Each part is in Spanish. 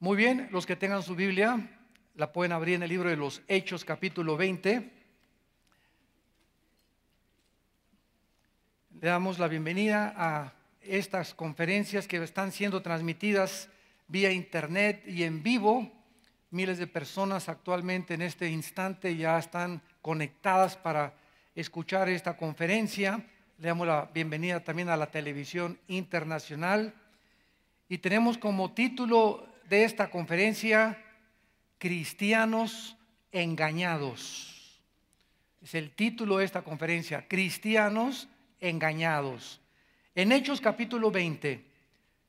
Muy bien, los que tengan su Biblia, la pueden abrir en el libro de los Hechos capítulo 20. Le damos la bienvenida a estas conferencias que están siendo transmitidas vía internet y en vivo. Miles de personas actualmente en este instante ya están conectadas para escuchar esta conferencia. Le damos la bienvenida también a la televisión internacional. Y tenemos como título de esta conferencia, Cristianos engañados. Es el título de esta conferencia, Cristianos engañados. En Hechos capítulo 20,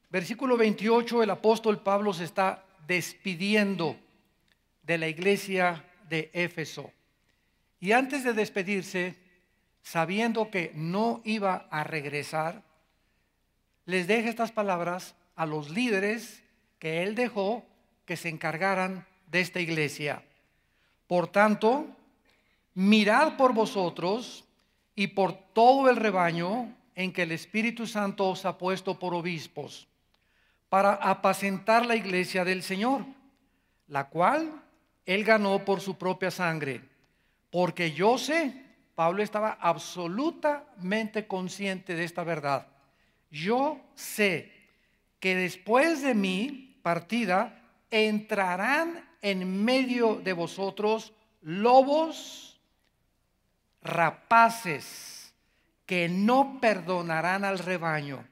versículo 28, el apóstol Pablo se está despidiendo de la iglesia de Éfeso. Y antes de despedirse, sabiendo que no iba a regresar, les deja estas palabras a los líderes que él dejó que se encargaran de esta iglesia. Por tanto, mirad por vosotros y por todo el rebaño en que el Espíritu Santo os ha puesto por obispos, para apacentar la iglesia del Señor, la cual él ganó por su propia sangre. Porque yo sé, Pablo estaba absolutamente consciente de esta verdad, yo sé que después de mí, partida, entrarán en medio de vosotros lobos rapaces que no perdonarán al rebaño.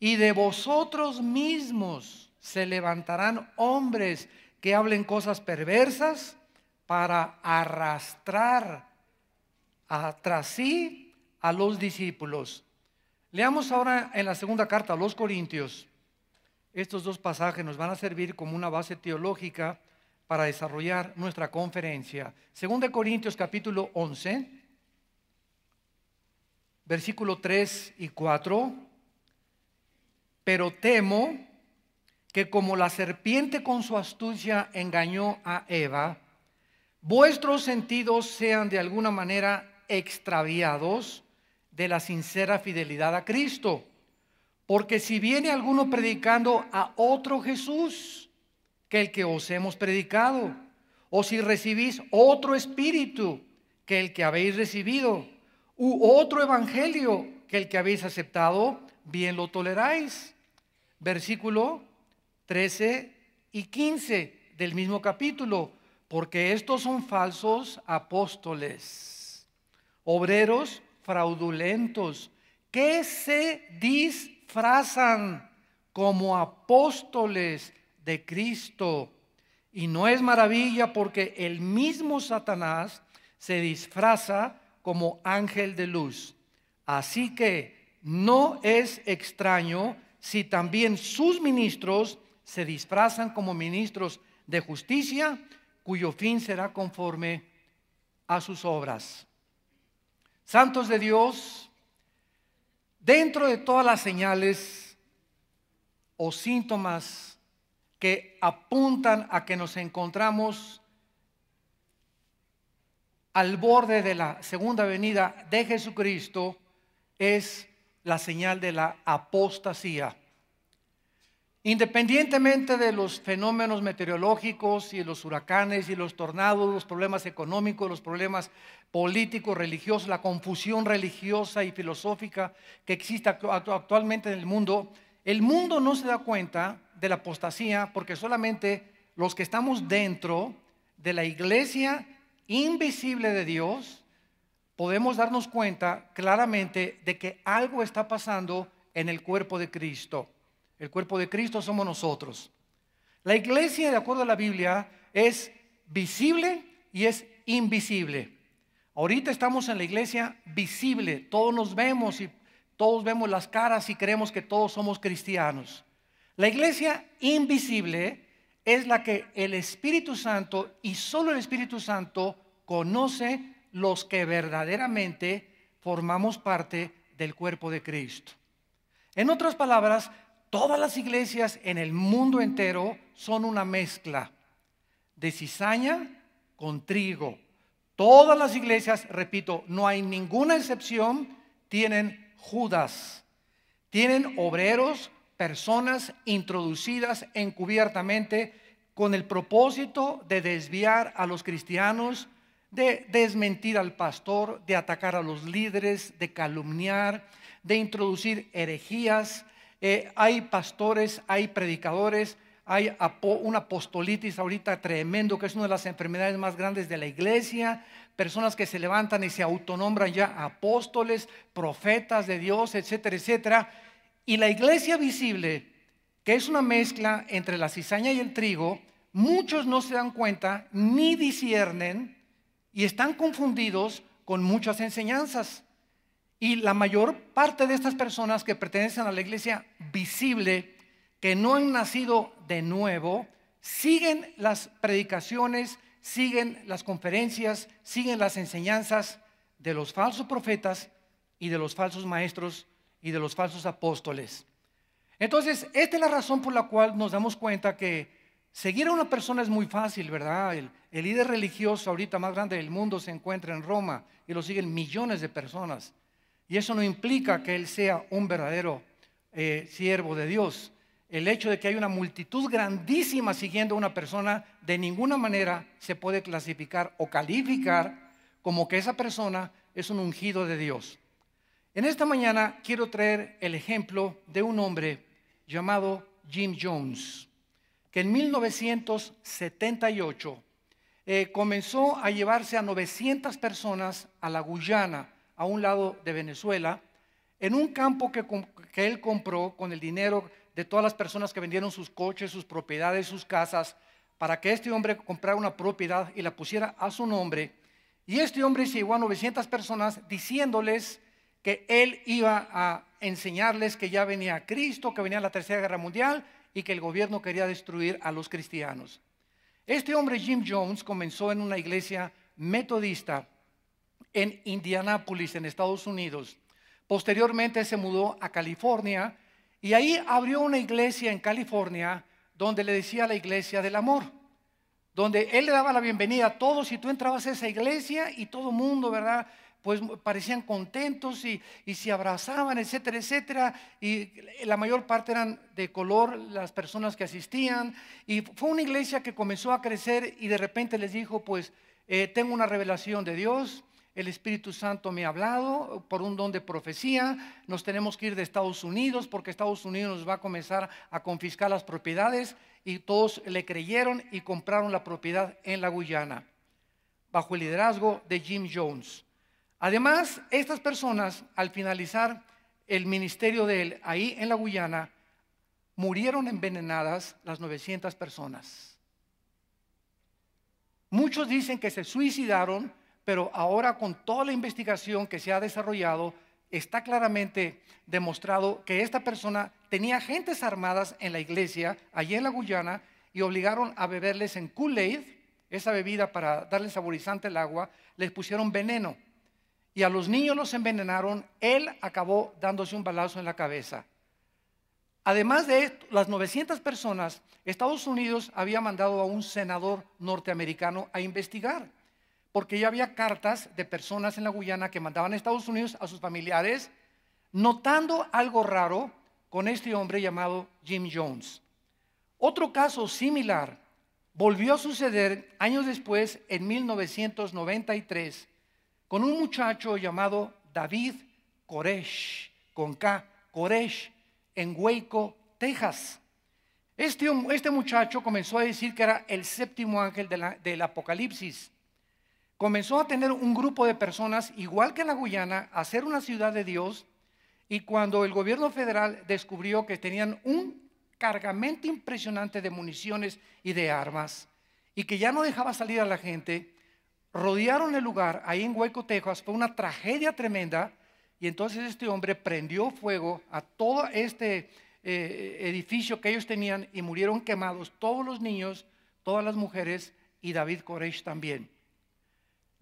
Y de vosotros mismos se levantarán hombres que hablen cosas perversas para arrastrar tras sí a los discípulos. Leamos ahora en la segunda carta a los Corintios, estos dos pasajes nos van a servir como una base teológica para desarrollar nuestra conferencia. 2 Corintios capítulo 11, versículo 3 y 4. Pero temo que como la serpiente con su astucia engañó a Eva, vuestros sentidos sean de alguna manera extraviados de la sincera fidelidad a Cristo. Porque si viene alguno predicando a otro Jesús que el que os hemos predicado, o si recibís otro espíritu que el que habéis recibido, u otro evangelio que el que habéis aceptado, bien lo toleráis. Versículo 13 y 15 del mismo capítulo, porque estos son falsos apóstoles, obreros fraudulentos, que se dice? como apóstoles de Cristo. Y no es maravilla porque el mismo Satanás se disfraza como ángel de luz. Así que no es extraño si también sus ministros se disfrazan como ministros de justicia, cuyo fin será conforme a sus obras. Santos de Dios, Dentro de todas las señales o síntomas que apuntan a que nos encontramos al borde de la segunda venida de Jesucristo, es la señal de la apostasía. Independientemente de los fenómenos meteorológicos y los huracanes y los tornados, los problemas económicos, los problemas políticos, religiosos, la confusión religiosa y filosófica que existe actualmente en el mundo, el mundo no se da cuenta de la apostasía porque solamente los que estamos dentro de la iglesia invisible de Dios podemos darnos cuenta claramente de que algo está pasando en el cuerpo de Cristo. El cuerpo de Cristo somos nosotros. La iglesia, de acuerdo a la Biblia, es visible y es invisible. Ahorita estamos en la iglesia visible, todos nos vemos y todos vemos las caras y creemos que todos somos cristianos. La iglesia invisible es la que el Espíritu Santo y solo el Espíritu Santo conoce los que verdaderamente formamos parte del cuerpo de Cristo. En otras palabras, Todas las iglesias en el mundo entero son una mezcla de cizaña con trigo. Todas las iglesias, repito, no hay ninguna excepción, tienen Judas. Tienen obreros, personas introducidas encubiertamente con el propósito de desviar a los cristianos, de desmentir al pastor, de atacar a los líderes, de calumniar, de introducir herejías, eh, hay pastores, hay predicadores, hay un apostolitis ahorita tremendo, que es una de las enfermedades más grandes de la iglesia, personas que se levantan y se autonombran ya apóstoles, profetas de Dios, etcétera, etcétera. Y la iglesia visible, que es una mezcla entre la cizaña y el trigo, muchos no se dan cuenta ni disciernen y están confundidos con muchas enseñanzas. Y la mayor parte de estas personas que pertenecen a la iglesia visible, que no han nacido de nuevo, siguen las predicaciones, siguen las conferencias, siguen las enseñanzas de los falsos profetas y de los falsos maestros y de los falsos apóstoles. Entonces, esta es la razón por la cual nos damos cuenta que seguir a una persona es muy fácil, ¿verdad? El, líder religioso ahorita más grande del mundo se encuentra en Roma y lo siguen millones de personas. Y eso no implica que él sea un verdadero eh, siervo de Dios. El hecho de que hay una multitud grandísima siguiendo a una persona, de ninguna manera se puede clasificar o calificar como que esa persona es un ungido de Dios. En esta mañana quiero traer el ejemplo de un hombre llamado Jim Jones, que en 1978 eh, comenzó a llevarse a 900 personas a la Guyana a un lado de Venezuela, en un campo que, él compró con el dinero de todas las personas que vendieron sus coches, sus propiedades, sus casas, para que este hombre comprara una propiedad y la pusiera a su nombre. Y este hombre se llevó a 900 personas diciéndoles que él iba a enseñarles que ya venía Cristo, que venía la Tercera Guerra Mundial y que el gobierno quería destruir a los cristianos. Este hombre, Jim Jones, comenzó en una iglesia metodista en Indianápolis, en Estados Unidos. Posteriormente se mudó a California y ahí abrió una iglesia en California donde le decía la iglesia del amor, donde él le daba la bienvenida a todos y tú entrabas a esa iglesia y todo mundo, ¿verdad? Pues parecían contentos y, se abrazaban, etcétera, etcétera. Y la mayor parte eran de color las personas que asistían. Y fue una iglesia que comenzó a crecer y de repente les dijo, pues eh, tengo una revelación de Dios, el Espíritu Santo me ha hablado por un don de profecía, nos tenemos que ir de Estados Unidos porque Estados Unidos nos va a comenzar a confiscar las propiedades y todos le creyeron y compraron la propiedad en la Guyana, bajo el liderazgo de Jim Jones. Además, estas personas, al finalizar el ministerio de él ahí en la Guyana, murieron envenenadas las 900 personas. Muchos dicen que se suicidaron pero ahora con toda la investigación que se ha desarrollado, está claramente demostrado que esta persona tenía gentes armadas en la iglesia, allí en la Guyana, y obligaron a beberles en Kool-Aid, esa bebida para darle saborizante al agua, les pusieron veneno. Y a los niños los envenenaron, él acabó dándose un balazo en la cabeza. Además de esto, las 900 personas, Estados Unidos había mandado a un senador norteamericano a investigar porque ya había cartas de personas en la Guyana que mandaban a Estados Unidos a sus familiares, notando algo raro con este hombre llamado Jim Jones. Otro caso similar volvió a suceder años después, en 1993, con un muchacho llamado David Koresh, con K, Koresh, en Hueco, Texas. Este, este, muchacho comenzó a decir que era el séptimo ángel del Apocalipsis comenzó a tener un grupo de personas, igual que la Guyana, a ser una ciudad de Dios, y cuando el gobierno federal descubrió que tenían un cargamento impresionante de municiones y de armas, y que ya no dejaba salir a la gente, rodearon el lugar ahí en Hueco, Texas, fue una tragedia tremenda, y entonces este hombre prendió fuego a todo este eh, edificio que ellos tenían y murieron quemados todos los niños, todas las mujeres y David Koresh también.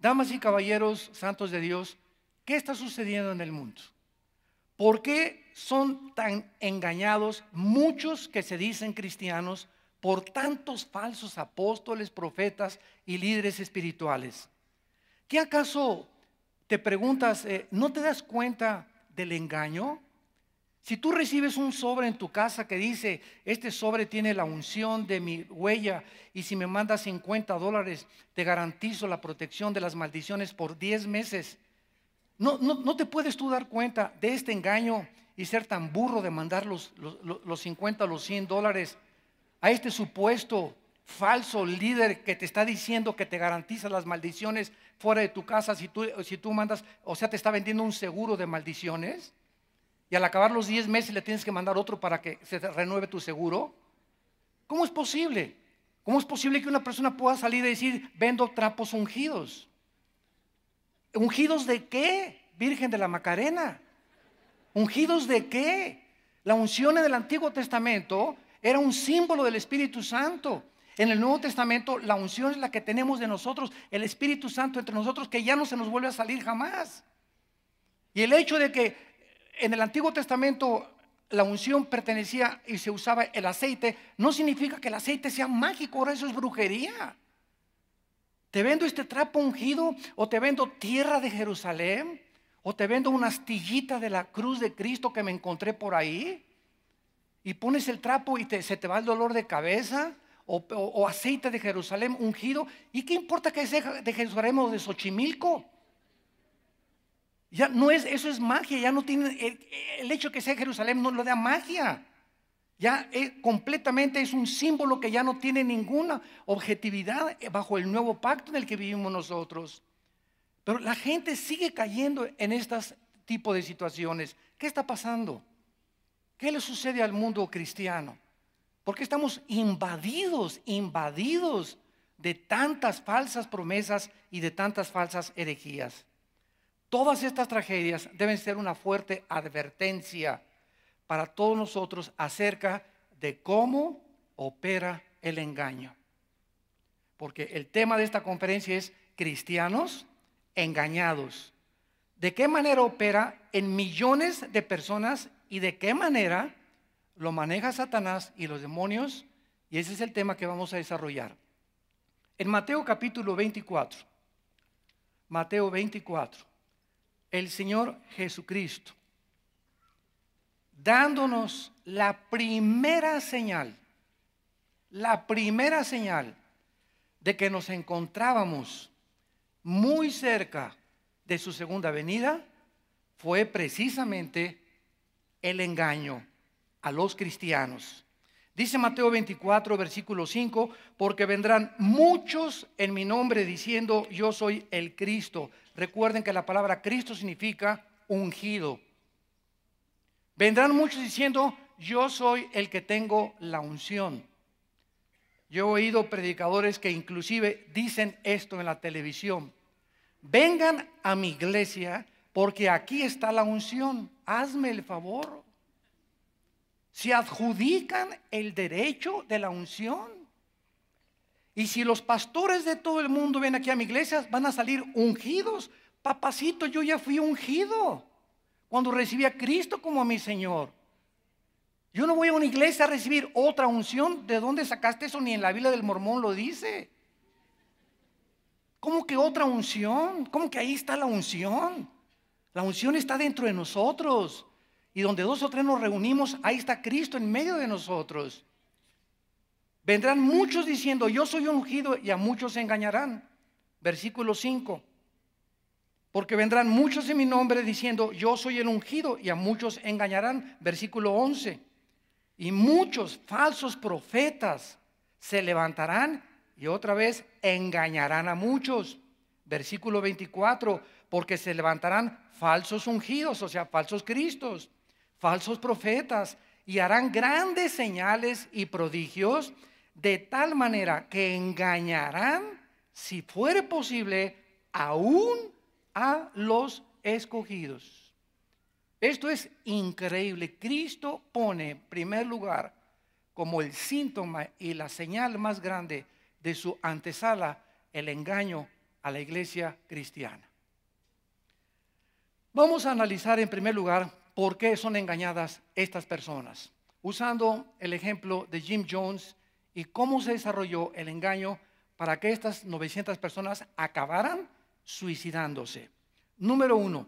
Damas y caballeros santos de Dios, ¿qué está sucediendo en el mundo? ¿Por qué son tan engañados muchos que se dicen cristianos por tantos falsos apóstoles, profetas y líderes espirituales? ¿Qué acaso te preguntas, eh, no te das cuenta del engaño? Si tú recibes un sobre en tu casa que dice, este sobre tiene la unción de mi huella y si me mandas 50 dólares, te garantizo la protección de las maldiciones por 10 meses. No, no, te puedes tú dar cuenta de este engaño y ser tan burro de mandar los, los, los 50 o los 100 dólares a este supuesto falso líder que te está diciendo que te garantiza las maldiciones fuera de tu casa si tú, si tú mandas, o sea, te está vendiendo un seguro de maldiciones y al acabar los 10 meses le tienes que mandar otro para que se renueve tu seguro? ¿Cómo es posible? ¿Cómo es posible que una persona pueda salir y decir, vendo trapos ungidos? ¿Ungidos de qué? Virgen de la Macarena. ¿Ungidos de qué? La unción en el Antiguo Testamento era un símbolo del Espíritu Santo. En el Nuevo Testamento la unción es la que tenemos de nosotros, el Espíritu Santo entre nosotros que ya no se nos vuelve a salir jamás. Y el hecho de que en el Antiguo Testamento la unción pertenecía y se usaba el aceite, no significa que el aceite sea mágico, ahora eso es brujería. Te vendo este trapo ungido o te vendo tierra de Jerusalén o te vendo una astillita de la cruz de Cristo que me encontré por ahí y pones el trapo y se te va el dolor de cabeza o, o aceite de Jerusalén ungido. ¿Y qué importa que sea de Jerusalén o de Xochimilco? Ya no es, eso es magia, ya no tiene, el, hecho que sea Jerusalén no lo da magia. Ya eh, completamente es un símbolo que ya no tiene ninguna objetividad eh, bajo el nuevo pacto en el que vivimos nosotros. Pero la gente sigue cayendo en este tipo de situaciones. ¿Qué está pasando? ¿Qué le sucede al mundo cristiano? Porque estamos invadidos, invadidos de tantas falsas promesas y de tantas falsas herejías. Todas estas tragedias deben ser una fuerte advertencia para todos nosotros acerca de cómo opera el engaño. Porque el tema de esta conferencia es cristianos engañados. ¿De qué manera opera en millones de personas y de qué manera lo maneja Satanás y los demonios? Y ese es el tema que vamos a desarrollar. En Mateo capítulo 24. Mateo 24 el Señor Jesucristo, dándonos la primera señal, la primera señal de que nos encontrábamos muy cerca de su segunda venida, fue precisamente el engaño a los cristianos Dice Mateo 24, versículo 5, porque vendrán muchos en mi nombre diciendo, yo soy el Cristo. Recuerden que la palabra Cristo significa ungido. Vendrán muchos diciendo, yo soy el que tengo la unción. Yo he oído predicadores que inclusive dicen esto en la televisión. Vengan a mi iglesia porque aquí está la unción. Hazme el favor se adjudican el derecho de la unción. Y si los pastores de todo el mundo ven aquí a mi iglesia, van a salir ungidos. Papacito, yo ya fui ungido cuando recibí a Cristo como mi Señor. Yo no voy a una iglesia a recibir otra unción. ¿De dónde sacaste eso? Ni en la Biblia del Mormón lo dice. ¿Cómo que otra unción? ¿Cómo que ahí está la unción? La unción está dentro de nosotros. Y donde dos o tres nos reunimos, ahí está Cristo en medio de nosotros. Vendrán muchos diciendo, yo soy ungido y a muchos engañarán. Versículo 5. Porque vendrán muchos en mi nombre diciendo, yo soy el ungido y a muchos engañarán. Versículo 11. Y muchos falsos profetas se levantarán y otra vez engañarán a muchos. Versículo 24, porque se levantarán falsos ungidos, o sea, falsos cristos, falsos profetas y harán grandes señales y prodigios de tal manera que engañarán, si fuere posible, aún a los escogidos. Esto es increíble. Cristo pone en primer lugar como el síntoma y la señal más grande de su antesala el engaño a la iglesia cristiana. Vamos a analizar en primer lugar por qué son engañadas estas personas, usando el ejemplo de Jim Jones y cómo se desarrolló el engaño para que estas 900 personas acabaran suicidándose. Número uno,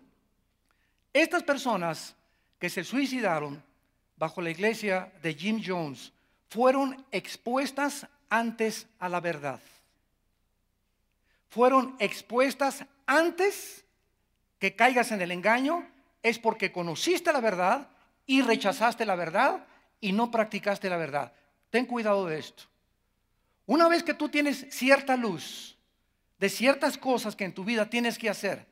estas personas que se suicidaron bajo la iglesia de Jim Jones fueron expuestas antes a la verdad. Fueron expuestas antes que caigas en el engaño es porque conociste la verdad y rechazaste la verdad y no practicaste la verdad. Ten cuidado de esto. Una vez que tú tienes cierta luz de ciertas cosas que en tu vida tienes que hacer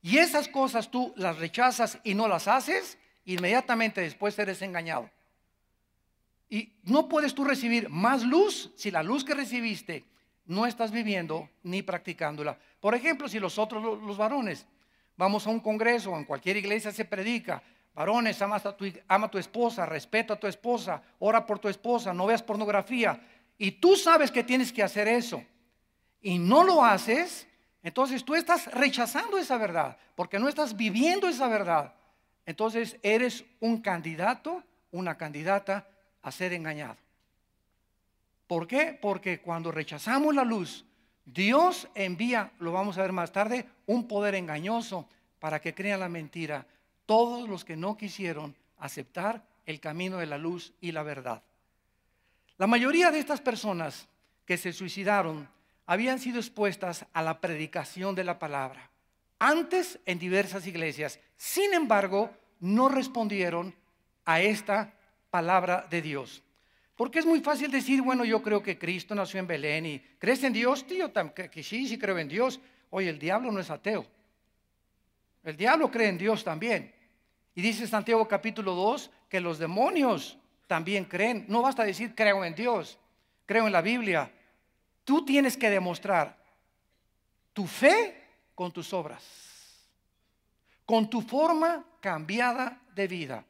y esas cosas tú las rechazas y no las haces, inmediatamente después eres engañado. Y no puedes tú recibir más luz si la luz que recibiste no estás viviendo ni practicándola. Por ejemplo, si los otros, los varones, Vamos a un congreso, en cualquier iglesia se predica. Varones, ama a tu, ama tu esposa, respeta a tu esposa, ora por tu esposa, no veas pornografía. Y tú sabes que tienes que hacer eso. Y no lo haces, entonces tú estás rechazando esa verdad, porque no estás viviendo esa verdad. Entonces eres un candidato, una candidata a ser engañado. ¿Por qué? Porque cuando rechazamos la luz, Dios envía, lo vamos a ver más tarde, un poder engañoso para que crean la mentira todos los que no quisieron aceptar el camino de la luz y la verdad. La mayoría de estas personas que se suicidaron habían sido expuestas a la predicación de la palabra, antes en diversas iglesias. Sin embargo, no respondieron a esta palabra de Dios. Porque es muy fácil decir, bueno, yo creo que Cristo nació en Belén y crees en Dios, tío, que sí, sí creo en Dios. Oye, el diablo no es ateo. El diablo cree en Dios también. Y dice Santiago capítulo 2 que los demonios también creen. No basta decir creo en Dios, creo en la Biblia. Tú tienes que demostrar tu fe con tus obras, con tu forma cambiada de vida.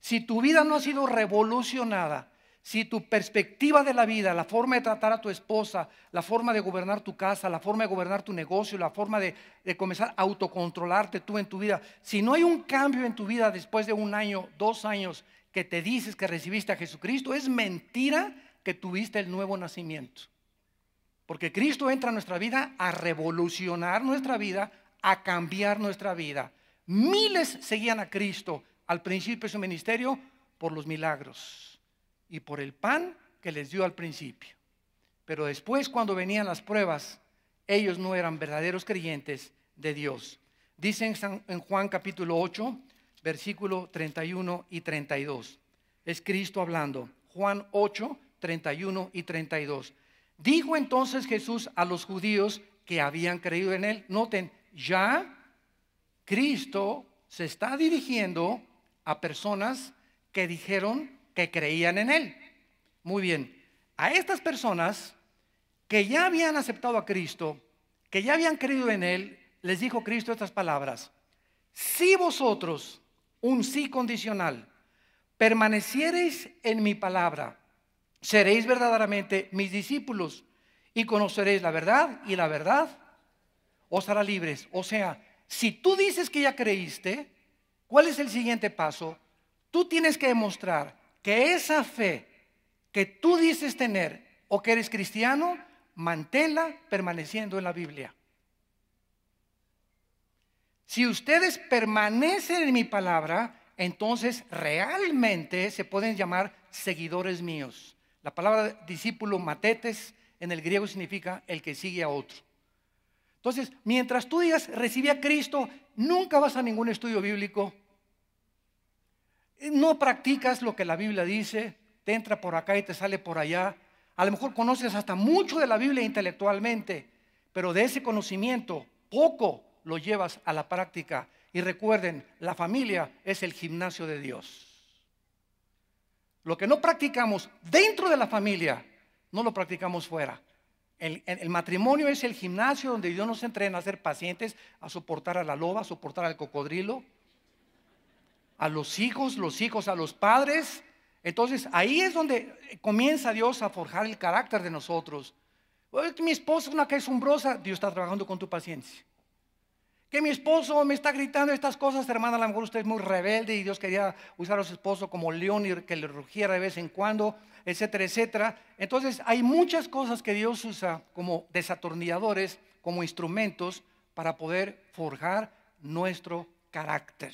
Si tu vida no ha sido revolucionada, si tu perspectiva de la vida, la forma de tratar a tu esposa, la forma de gobernar tu casa, la forma de gobernar tu negocio, la forma de, comenzar a autocontrolarte tú en tu vida, si no hay un cambio en tu vida después de un año, dos años que te dices que recibiste a Jesucristo, es mentira que tuviste el nuevo nacimiento. Porque Cristo entra a nuestra vida a revolucionar nuestra vida, a cambiar nuestra vida. Miles seguían a Cristo al principio de su ministerio por los milagros y por el pan que les dio al principio. Pero después, cuando venían las pruebas, ellos no eran verdaderos creyentes de Dios. Dicen en Juan capítulo 8, versículo 31 y 32. Es Cristo hablando. Juan 8, 31 y 32. Dijo entonces Jesús a los judíos que habían creído en él. Noten, ya Cristo se está dirigiendo a personas que dijeron que creían en Él. Muy bien, a estas personas que ya habían aceptado a Cristo, que ya habían creído en Él, les dijo Cristo estas palabras. Si vosotros, un sí condicional, permaneciereis en mi palabra, seréis verdaderamente mis discípulos y conoceréis la verdad y la verdad os hará libres. O sea, si tú dices que ya creíste, ¿cuál es el siguiente paso? Tú tienes que demostrar que esa fe que tú dices tener o que eres cristiano, manténla permaneciendo en la Biblia. Si ustedes permanecen en mi palabra, entonces realmente se pueden llamar seguidores míos. La palabra discípulo matetes en el griego significa el que sigue a otro. Entonces, mientras tú digas recibí a Cristo, nunca vas a ningún estudio bíblico, eh, no practicas lo que la Biblia dice, te entra por acá y te sale por allá. A lo mejor conoces hasta mucho de la Biblia intelectualmente, pero de ese conocimiento poco lo llevas a la práctica. Y recuerden, la familia es el gimnasio de Dios. Lo que no practicamos dentro de la familia, no lo practicamos fuera. El, matrimonio es el gimnasio donde Dios nos entrena a ser pacientes, a soportar a la loba, a soportar al cocodrilo, a los hijos, los hijos a los padres. Entonces ahí es donde comienza Dios a forjar el carácter de nosotros. mi esposo es una que es umbrosa, Dios está trabajando con tu paciencia. Que mi esposo me está gritando estas cosas, hermana, a lo mejor usted es muy rebelde y Dios quería usar a su esposo como león y que le rugiera de vez en cuando, etcétera, etcétera. Entonces hay muchas cosas que Dios usa como desatornilladores, como instrumentos para poder forjar nuestro carácter.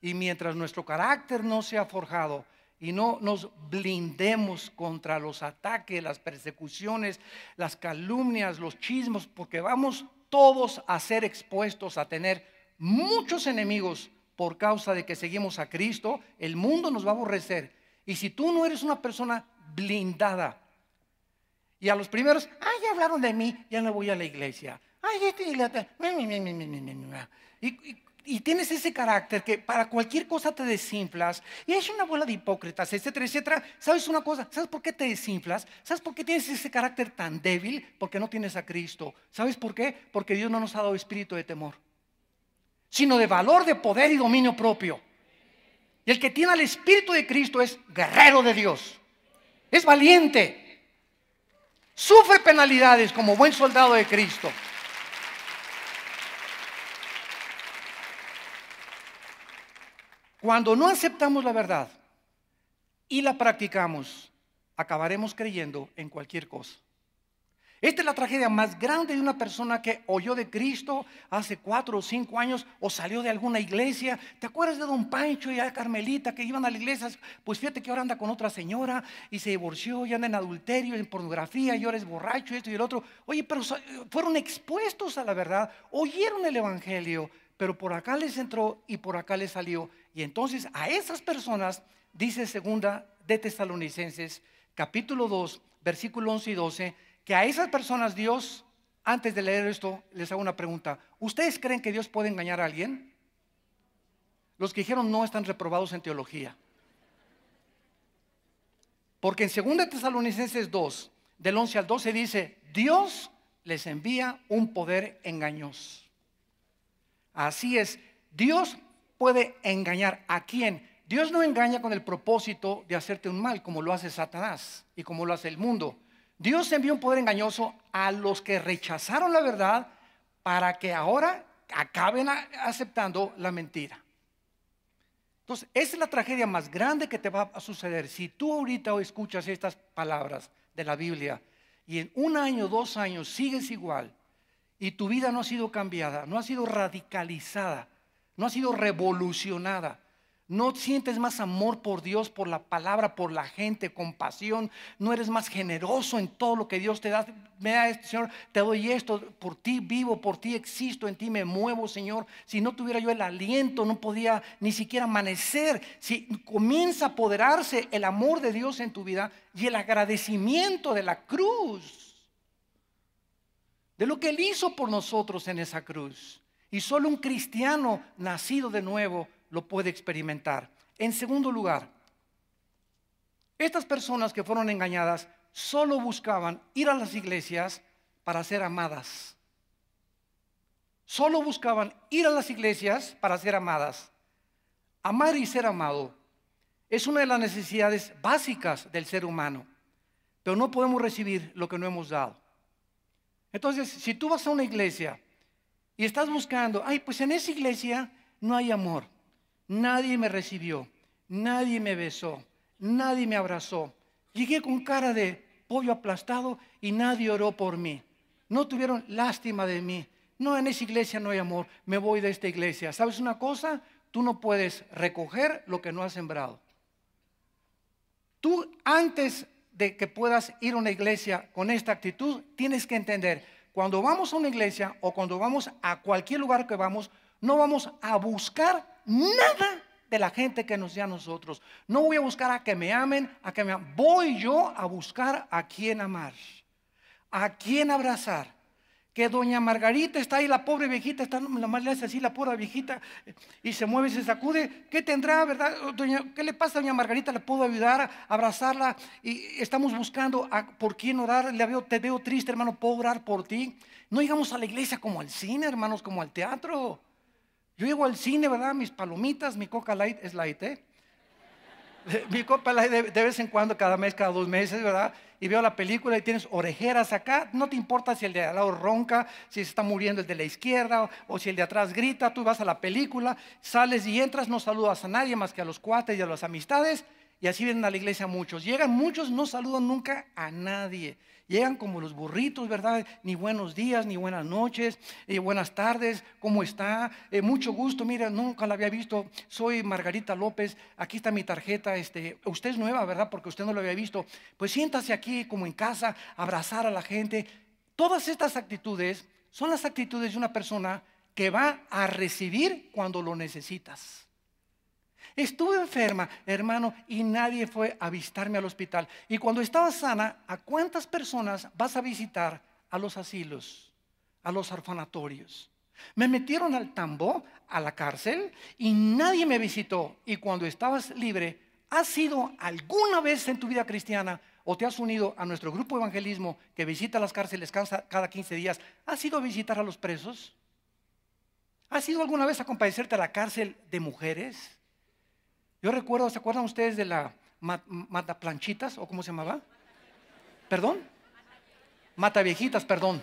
Y mientras nuestro carácter no sea forjado y no nos blindemos contra los ataques, las persecuciones, las calumnias, los chismos, porque vamos todos a ser expuestos a tener muchos enemigos por causa de que seguimos a Cristo, el mundo nos va a aborrecer. Y si tú no eres una persona blindada, y a los primeros, ay, ya hablaron de mí, ya no voy a la iglesia. Ay, este, y, la, y, y tienes ese carácter que para cualquier cosa te desinflas, y es una bola de hipócritas, etcétera, etcétera. ¿Sabes una cosa? ¿Sabes por qué te desinflas? ¿Sabes por qué tienes ese carácter tan débil? Porque no tienes a Cristo. ¿Sabes por qué? Porque Dios no nos ha dado espíritu de temor, sino de valor, de poder y dominio propio. Y el que tiene al espíritu de Cristo es guerrero de Dios, es valiente, sufre penalidades como buen soldado de Cristo. Cuando no aceptamos la verdad y la practicamos, acabaremos creyendo en cualquier cosa. Esta es la tragedia más grande de una persona que oyó de Cristo hace cuatro o cinco años o salió de alguna iglesia. ¿Te acuerdas de don Pancho y a Carmelita que iban a la iglesia? Pues fíjate que ahora anda con otra señora y se divorció y anda en adulterio, en pornografía y ahora es borracho esto y el otro. Oye, pero fueron expuestos a la verdad, oyeron el Evangelio, pero por acá les entró y por acá les salió. Y entonces a esas personas, dice segunda de Tesalonicenses, capítulo 2, versículo 11 y 12, que a esas personas Dios, antes de leer esto, les hago una pregunta. ¿Ustedes creen que Dios puede engañar a alguien? Los que dijeron no están reprobados en teología. Porque en 2 Tesalonicenses 2, del 11 al 12 dice, Dios les envía un poder engañoso. Así es, Dios puede engañar a quien, Dios no engaña con el propósito de hacerte un mal, como lo hace Satanás y como lo hace el mundo. Dios envió un poder engañoso a los que rechazaron la verdad para que ahora acaben aceptando la mentira. Entonces, esa es la tragedia más grande que te va a suceder. Si tú ahorita escuchas estas palabras de la Biblia y en un año, dos años sigues igual, y tu vida no ha sido cambiada, no ha sido radicalizada, no ha sido revolucionada, no sientes más amor por Dios, por la palabra, por la gente, compasión, no eres más generoso en todo lo que Dios te da. Me este da Señor, te doy esto, por ti vivo, por ti existo, en ti me muevo, Señor. Si no tuviera yo el aliento, no podía ni siquiera amanecer. Si comienza a apoderarse el amor de Dios en tu vida y el agradecimiento de la cruz de lo que Él hizo por nosotros en esa cruz. Y solo un cristiano nacido de nuevo lo puede experimentar. En segundo lugar, estas personas que fueron engañadas solo buscaban ir a las iglesias para ser amadas. Solo buscaban ir a las iglesias para ser amadas. Amar y ser amado es una de las necesidades básicas del ser humano, pero no podemos recibir lo que no hemos dado. Entonces, si tú vas a una iglesia y estás buscando, ay, pues en esa iglesia no hay amor, nadie me recibió, nadie me besó, nadie me abrazó, llegué con cara de pollo aplastado y nadie oró por mí, no tuvieron lástima de mí, no, en esa iglesia no hay amor, me voy de esta iglesia. ¿Sabes una cosa? Tú no puedes recoger lo que no has sembrado. Tú antes de que puedas ir a una iglesia con esta actitud, tienes que entender, cuando vamos a una iglesia o cuando vamos a cualquier lugar que vamos, no vamos a buscar nada de la gente que nos dé a nosotros. No voy a buscar a que me amen, a que me amen. Voy yo a buscar a quien amar, a quien abrazar, que doña Margarita está ahí, la pobre viejita, está, nomás le hace así la pobre viejita y se mueve, se sacude. ¿Qué tendrá, verdad? Doña, ¿Qué le pasa a doña Margarita? ¿Le puedo ayudar a abrazarla? Y estamos buscando por quién orar. Le veo, te veo triste, hermano, ¿puedo orar por ti? No llegamos a la iglesia como al cine, hermanos, como al teatro. Yo llego al cine, ¿verdad? Mis palomitas, mi coca light es light, ¿eh? Mi coca light de vez en cuando, cada mes, cada dos meses, ¿verdad? y veo la película y tienes orejeras acá, no te importa si el de al lado ronca, si se está muriendo el de la izquierda o si el de atrás grita, tú vas a la película, sales y entras, no saludas a nadie más que a los cuates y a las amistades y así vienen a la iglesia muchos. Llegan muchos, no saludan nunca a nadie. Llegan como los burritos, ¿verdad? Ni buenos días, ni buenas noches, eh, buenas tardes, ¿cómo está? Eh, mucho gusto, mira, nunca la había visto. Soy Margarita López, aquí está mi tarjeta. Este, usted es nueva, ¿verdad? Porque usted no lo había visto. Pues siéntase aquí como en casa, abrazar a la gente. Todas estas actitudes son las actitudes de una persona que va a recibir cuando lo necesitas. Estuve enferma, hermano, y nadie fue a visitarme al hospital. Y cuando estaba sana, ¿a cuántas personas vas a visitar a los asilos, a los orfanatorios? Me metieron al tambo, a la cárcel, y nadie me visitó. Y cuando estabas libre, ¿has sido alguna vez en tu vida cristiana o te has unido a nuestro grupo de evangelismo que visita las cárceles cada 15 días? ¿Has ido a visitar a los presos? ¿Has ido alguna vez a compadecerte a la cárcel de mujeres? Yo recuerdo, ¿se acuerdan ustedes de la mata Mataplanchitas o cómo se llamaba? ¿Perdón? mata viejitas perdón.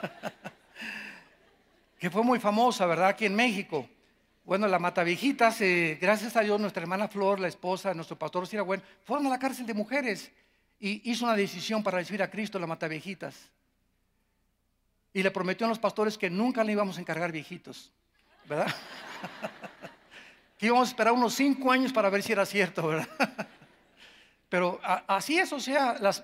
que fue muy famosa, ¿verdad? Aquí en México. Bueno, la Mataviejitas, eh, gracias a Dios, nuestra hermana Flor, la esposa de nuestro pastor Siragüen, fueron a la cárcel de mujeres y hizo una decisión para recibir a Cristo, la Mataviejitas. Y le prometió a los pastores que nunca le íbamos a encargar viejitos, ¿verdad? que íbamos a esperar unos cinco años para ver si era cierto, ¿verdad? Pero así es, o sea, las,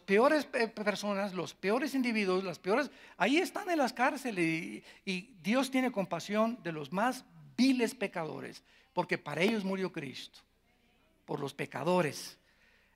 peores personas, los peores individuos, las peores, ahí están en las cárceles y, y Dios tiene compasión de los más viles pecadores, porque para ellos murió Cristo, por los pecadores.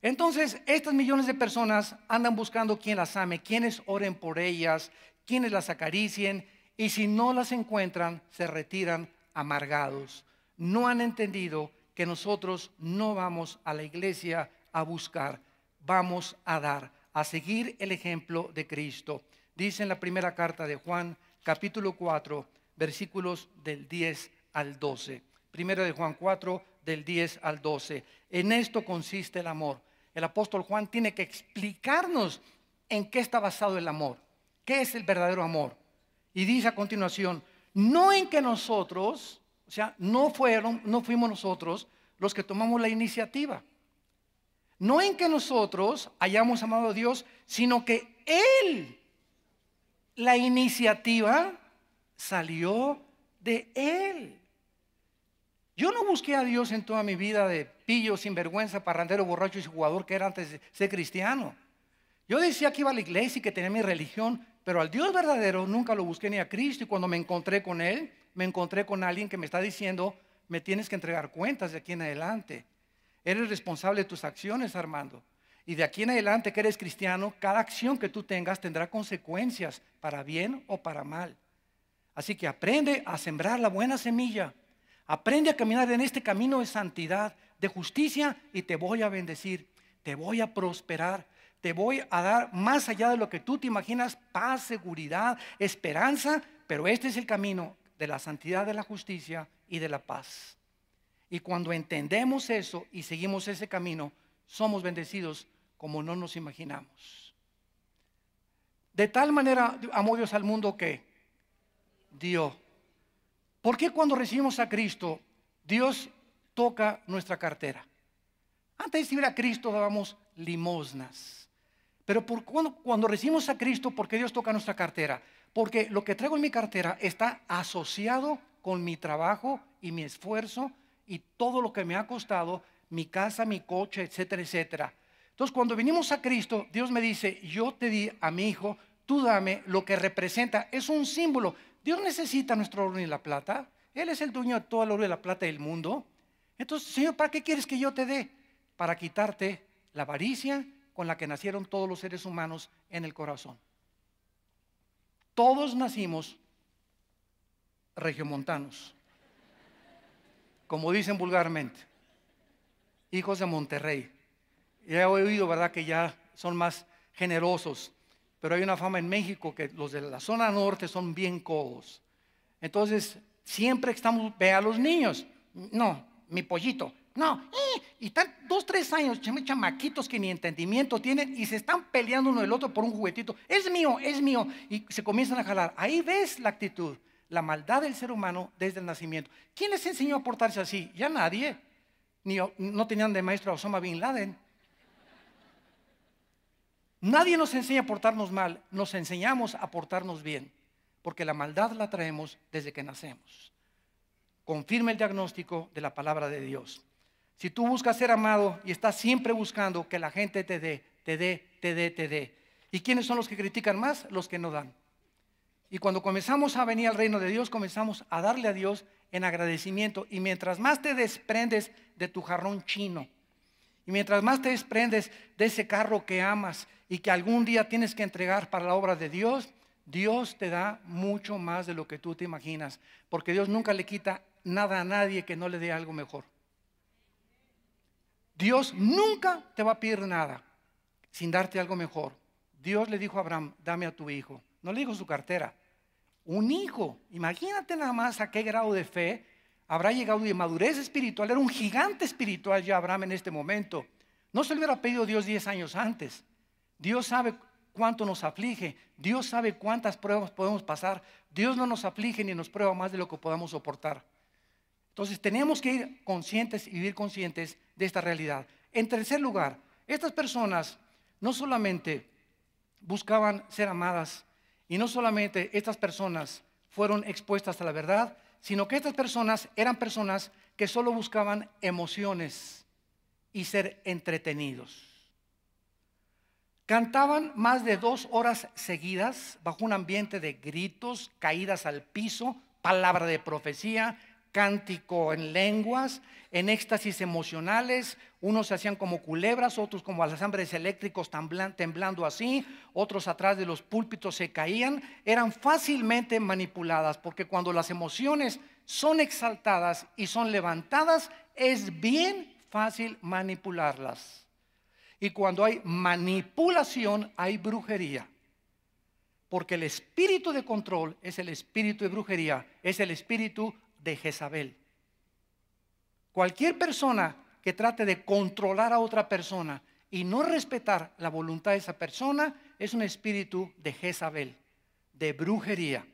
Entonces, estas millones de personas andan buscando quien las ame, quienes oren por ellas, quienes las acaricien, y si no las encuentran, se retiran amargados no han entendido que nosotros no vamos a la iglesia a buscar, vamos a dar, a seguir el ejemplo de Cristo. Dice en la primera carta de Juan, capítulo 4, versículos del 10 al 12. Primera de Juan 4, del 10 al 12. En esto consiste el amor. El apóstol Juan tiene que explicarnos en qué está basado el amor, qué es el verdadero amor. Y dice a continuación, no en que nosotros o sea, no fueron, no fuimos nosotros los que tomamos la iniciativa. No en que nosotros hayamos amado a Dios, sino que Él, la iniciativa salió de Él. Yo no busqué a Dios en toda mi vida de pillo, sinvergüenza, parrandero, borracho y jugador que era antes de ser cristiano. Yo decía que iba a la iglesia y que tenía mi religión, pero al Dios verdadero nunca lo busqué ni a Cristo y cuando me encontré con Él, me encontré con alguien que me está diciendo, me tienes que entregar cuentas de aquí en adelante. Eres responsable de tus acciones, Armando. Y de aquí en adelante que eres cristiano, cada acción que tú tengas tendrá consecuencias, para bien o para mal. Así que aprende a sembrar la buena semilla. Aprende a caminar en este camino de santidad, de justicia, y te voy a bendecir, te voy a prosperar, te voy a dar más allá de lo que tú te imaginas, paz, seguridad, esperanza, pero este es el camino, de la santidad de la justicia y de la paz. Y cuando entendemos eso y seguimos ese camino, somos bendecidos como no nos imaginamos. De tal manera amó Dios al mundo que dio. ¿Por qué cuando recibimos a Cristo, Dios toca nuestra cartera? Antes de recibir a Cristo dábamos limosnas. Pero por cuando, cuando recibimos a Cristo, ¿por qué Dios toca nuestra cartera? Porque lo que traigo en mi cartera está asociado con mi trabajo y mi esfuerzo y todo lo que me ha costado, mi casa, mi coche, etcétera, etcétera. Entonces, cuando vinimos a Cristo, Dios me dice, yo te di a mi hijo, tú dame lo que representa. Es un símbolo. Dios necesita nuestro oro y la plata. Él es el dueño de todo el oro y la plata del mundo. Entonces, Señor, ¿para qué quieres que yo te dé? Para quitarte la avaricia con la que nacieron todos los seres humanos en el corazón. Todos nacimos regiomontanos, como dicen vulgarmente, hijos de Monterrey. Ya he oído, ¿verdad?, que ya son más generosos, pero hay una fama en México que los de la zona norte son bien codos. Entonces, siempre estamos, ve a los niños, no, mi pollito, no, eh, y están dos, tres años, chamaquitos que ni entendimiento tienen y se están peleando uno del otro por un juguetito. Es mío, es mío. Y se comienzan a jalar. Ahí ves la actitud, la maldad del ser humano desde el nacimiento. ¿Quién les enseñó a portarse así? Ya nadie. Ni, no tenían de maestro a Osama Bin Laden. Nadie nos enseña a portarnos mal, nos enseñamos a portarnos bien, porque la maldad la traemos desde que nacemos. Confirma el diagnóstico de la palabra de Dios. Si tú buscas ser amado y estás siempre buscando que la gente te dé, te dé, te dé, te dé. ¿Y quiénes son los que critican más? Los que no dan. Y cuando comenzamos a venir al reino de Dios, comenzamos a darle a Dios en agradecimiento. Y mientras más te desprendes de tu jarrón chino, y mientras más te desprendes de ese carro que amas y que algún día tienes que entregar para la obra de Dios, Dios te da mucho más de lo que tú te imaginas. Porque Dios nunca le quita nada a nadie que no le dé algo mejor. Dios nunca te va a pedir nada sin darte algo mejor. Dios le dijo a Abraham, dame a tu hijo. No le dijo su cartera, un hijo. Imagínate nada más a qué grado de fe habrá llegado de madurez espiritual. Era un gigante espiritual ya Abraham en este momento. No se le hubiera pedido Dios 10 años antes. Dios sabe cuánto nos aflige. Dios sabe cuántas pruebas podemos pasar. Dios no nos aflige ni nos prueba más de lo que podamos soportar. Entonces tenemos que ir conscientes y vivir conscientes de esta realidad. En tercer lugar, estas personas no solamente buscaban ser amadas y no solamente estas personas fueron expuestas a la verdad, sino que estas personas eran personas que solo buscaban emociones y ser entretenidos. Cantaban más de dos horas seguidas bajo un ambiente de gritos, caídas al piso, palabra de profecía, cántico en lenguas, en éxtasis emocionales, unos se hacían como culebras, otros como alzambres eléctricos temblando así, otros atrás de los púlpitos se caían, eran fácilmente manipuladas, porque cuando las emociones son exaltadas y son levantadas, es bien fácil manipularlas. Y cuando hay manipulación, hay brujería. Porque el espíritu de control es el espíritu de brujería, es el espíritu de Jezabel. Cualquier persona que trate de controlar a otra persona y no respetar la voluntad de esa persona es un espíritu de Jezabel, de brujería.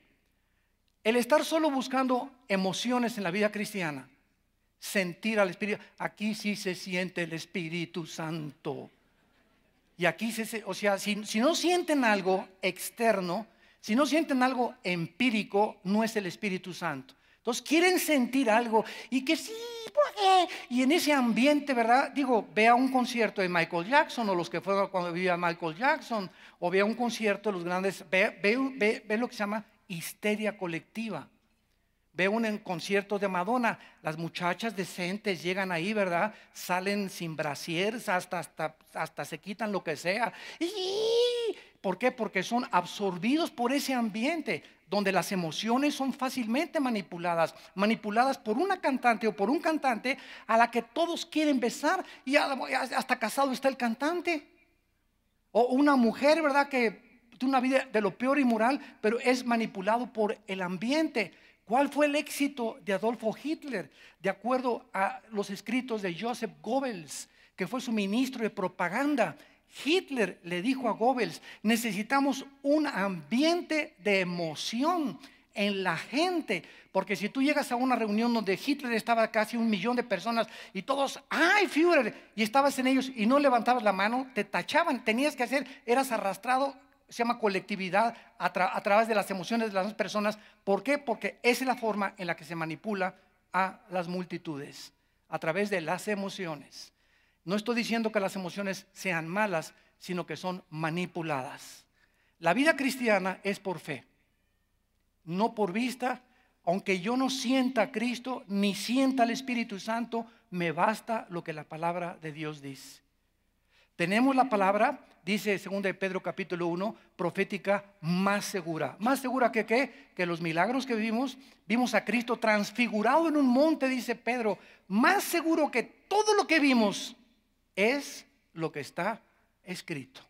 El estar solo buscando emociones en la vida cristiana, sentir al Espíritu, aquí sí se siente el Espíritu Santo. Y aquí se, o sea, si no sienten algo externo, si no sienten algo empírico, no es el Espíritu Santo. Entonces quieren sentir algo y que sí, qué? Y en ese ambiente, ¿verdad? Digo, vea un concierto de Michael Jackson o los que fueron cuando vivía Michael Jackson, o vea un concierto de los grandes, ve, ve, ve, lo que se llama histeria colectiva. Ve un concierto de Madonna, las muchachas decentes llegan ahí, ¿verdad? Salen sin brasieres, hasta, hasta, hasta se quitan lo que sea. ¿Y? ¿Por qué? Porque son absorbidos por ese ambiente donde las emociones son fácilmente manipuladas, manipuladas por una cantante o por un cantante a la que todos quieren besar y hasta casado está el cantante. O una mujer, ¿verdad? Que tiene una vida de lo peor y moral, pero es manipulado por el ambiente. ¿Cuál fue el éxito de Adolfo Hitler? De acuerdo a los escritos de Joseph Goebbels, que fue su ministro de propaganda, Hitler le dijo a Goebbels, necesitamos un ambiente de emoción en la gente, porque si tú llegas a una reunión donde Hitler estaba casi un millón de personas y todos, ¡ay, Führer! Y estabas en ellos y no levantabas la mano, te tachaban, tenías que hacer, eras arrastrado, se llama colectividad, a, través de las emociones de las personas. ¿Por qué? Porque esa es la forma en la que se manipula a las multitudes, a través de las emociones. No estoy diciendo que las emociones sean malas, sino que son manipuladas. La vida cristiana es por fe, no por vista. Aunque yo no sienta a Cristo ni sienta al Espíritu Santo, me basta lo que la palabra de Dios dice. Tenemos la palabra, dice 2 de Pedro capítulo 1, profética más segura. ¿Más segura que qué? Que los milagros que vivimos, vimos a Cristo transfigurado en un monte, dice Pedro, más seguro que todo lo que vimos es lo que está escrito,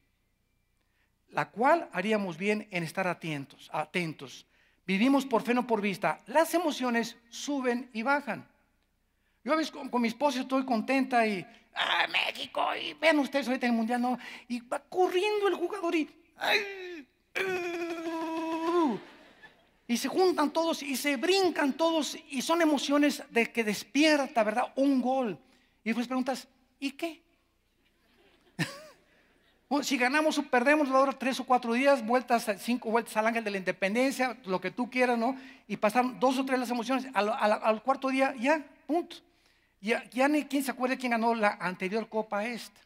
la cual haríamos bien en estar atentos, atentos. Vivimos por fe, no por vista. Las emociones suben y bajan. Yo a veces con, mis mi estoy contenta y, ah, México, y vean ustedes ahorita en el mundial, no, y va corriendo el jugador y, ay, uh". y se juntan todos y se brincan todos y son emociones de que despierta, ¿verdad? Un gol. Y después preguntas, ¿y qué? si ganamos o perdemos, va a tres o cuatro días, vueltas, eh, cinco vueltas al ángel de la independencia, lo que tú quieras, ¿no? Y pasaron dos o tres las emociones, al, cuarto día, ya, punto. Ya, ya ni quién se acuerda quién ganó la anterior Copa esta.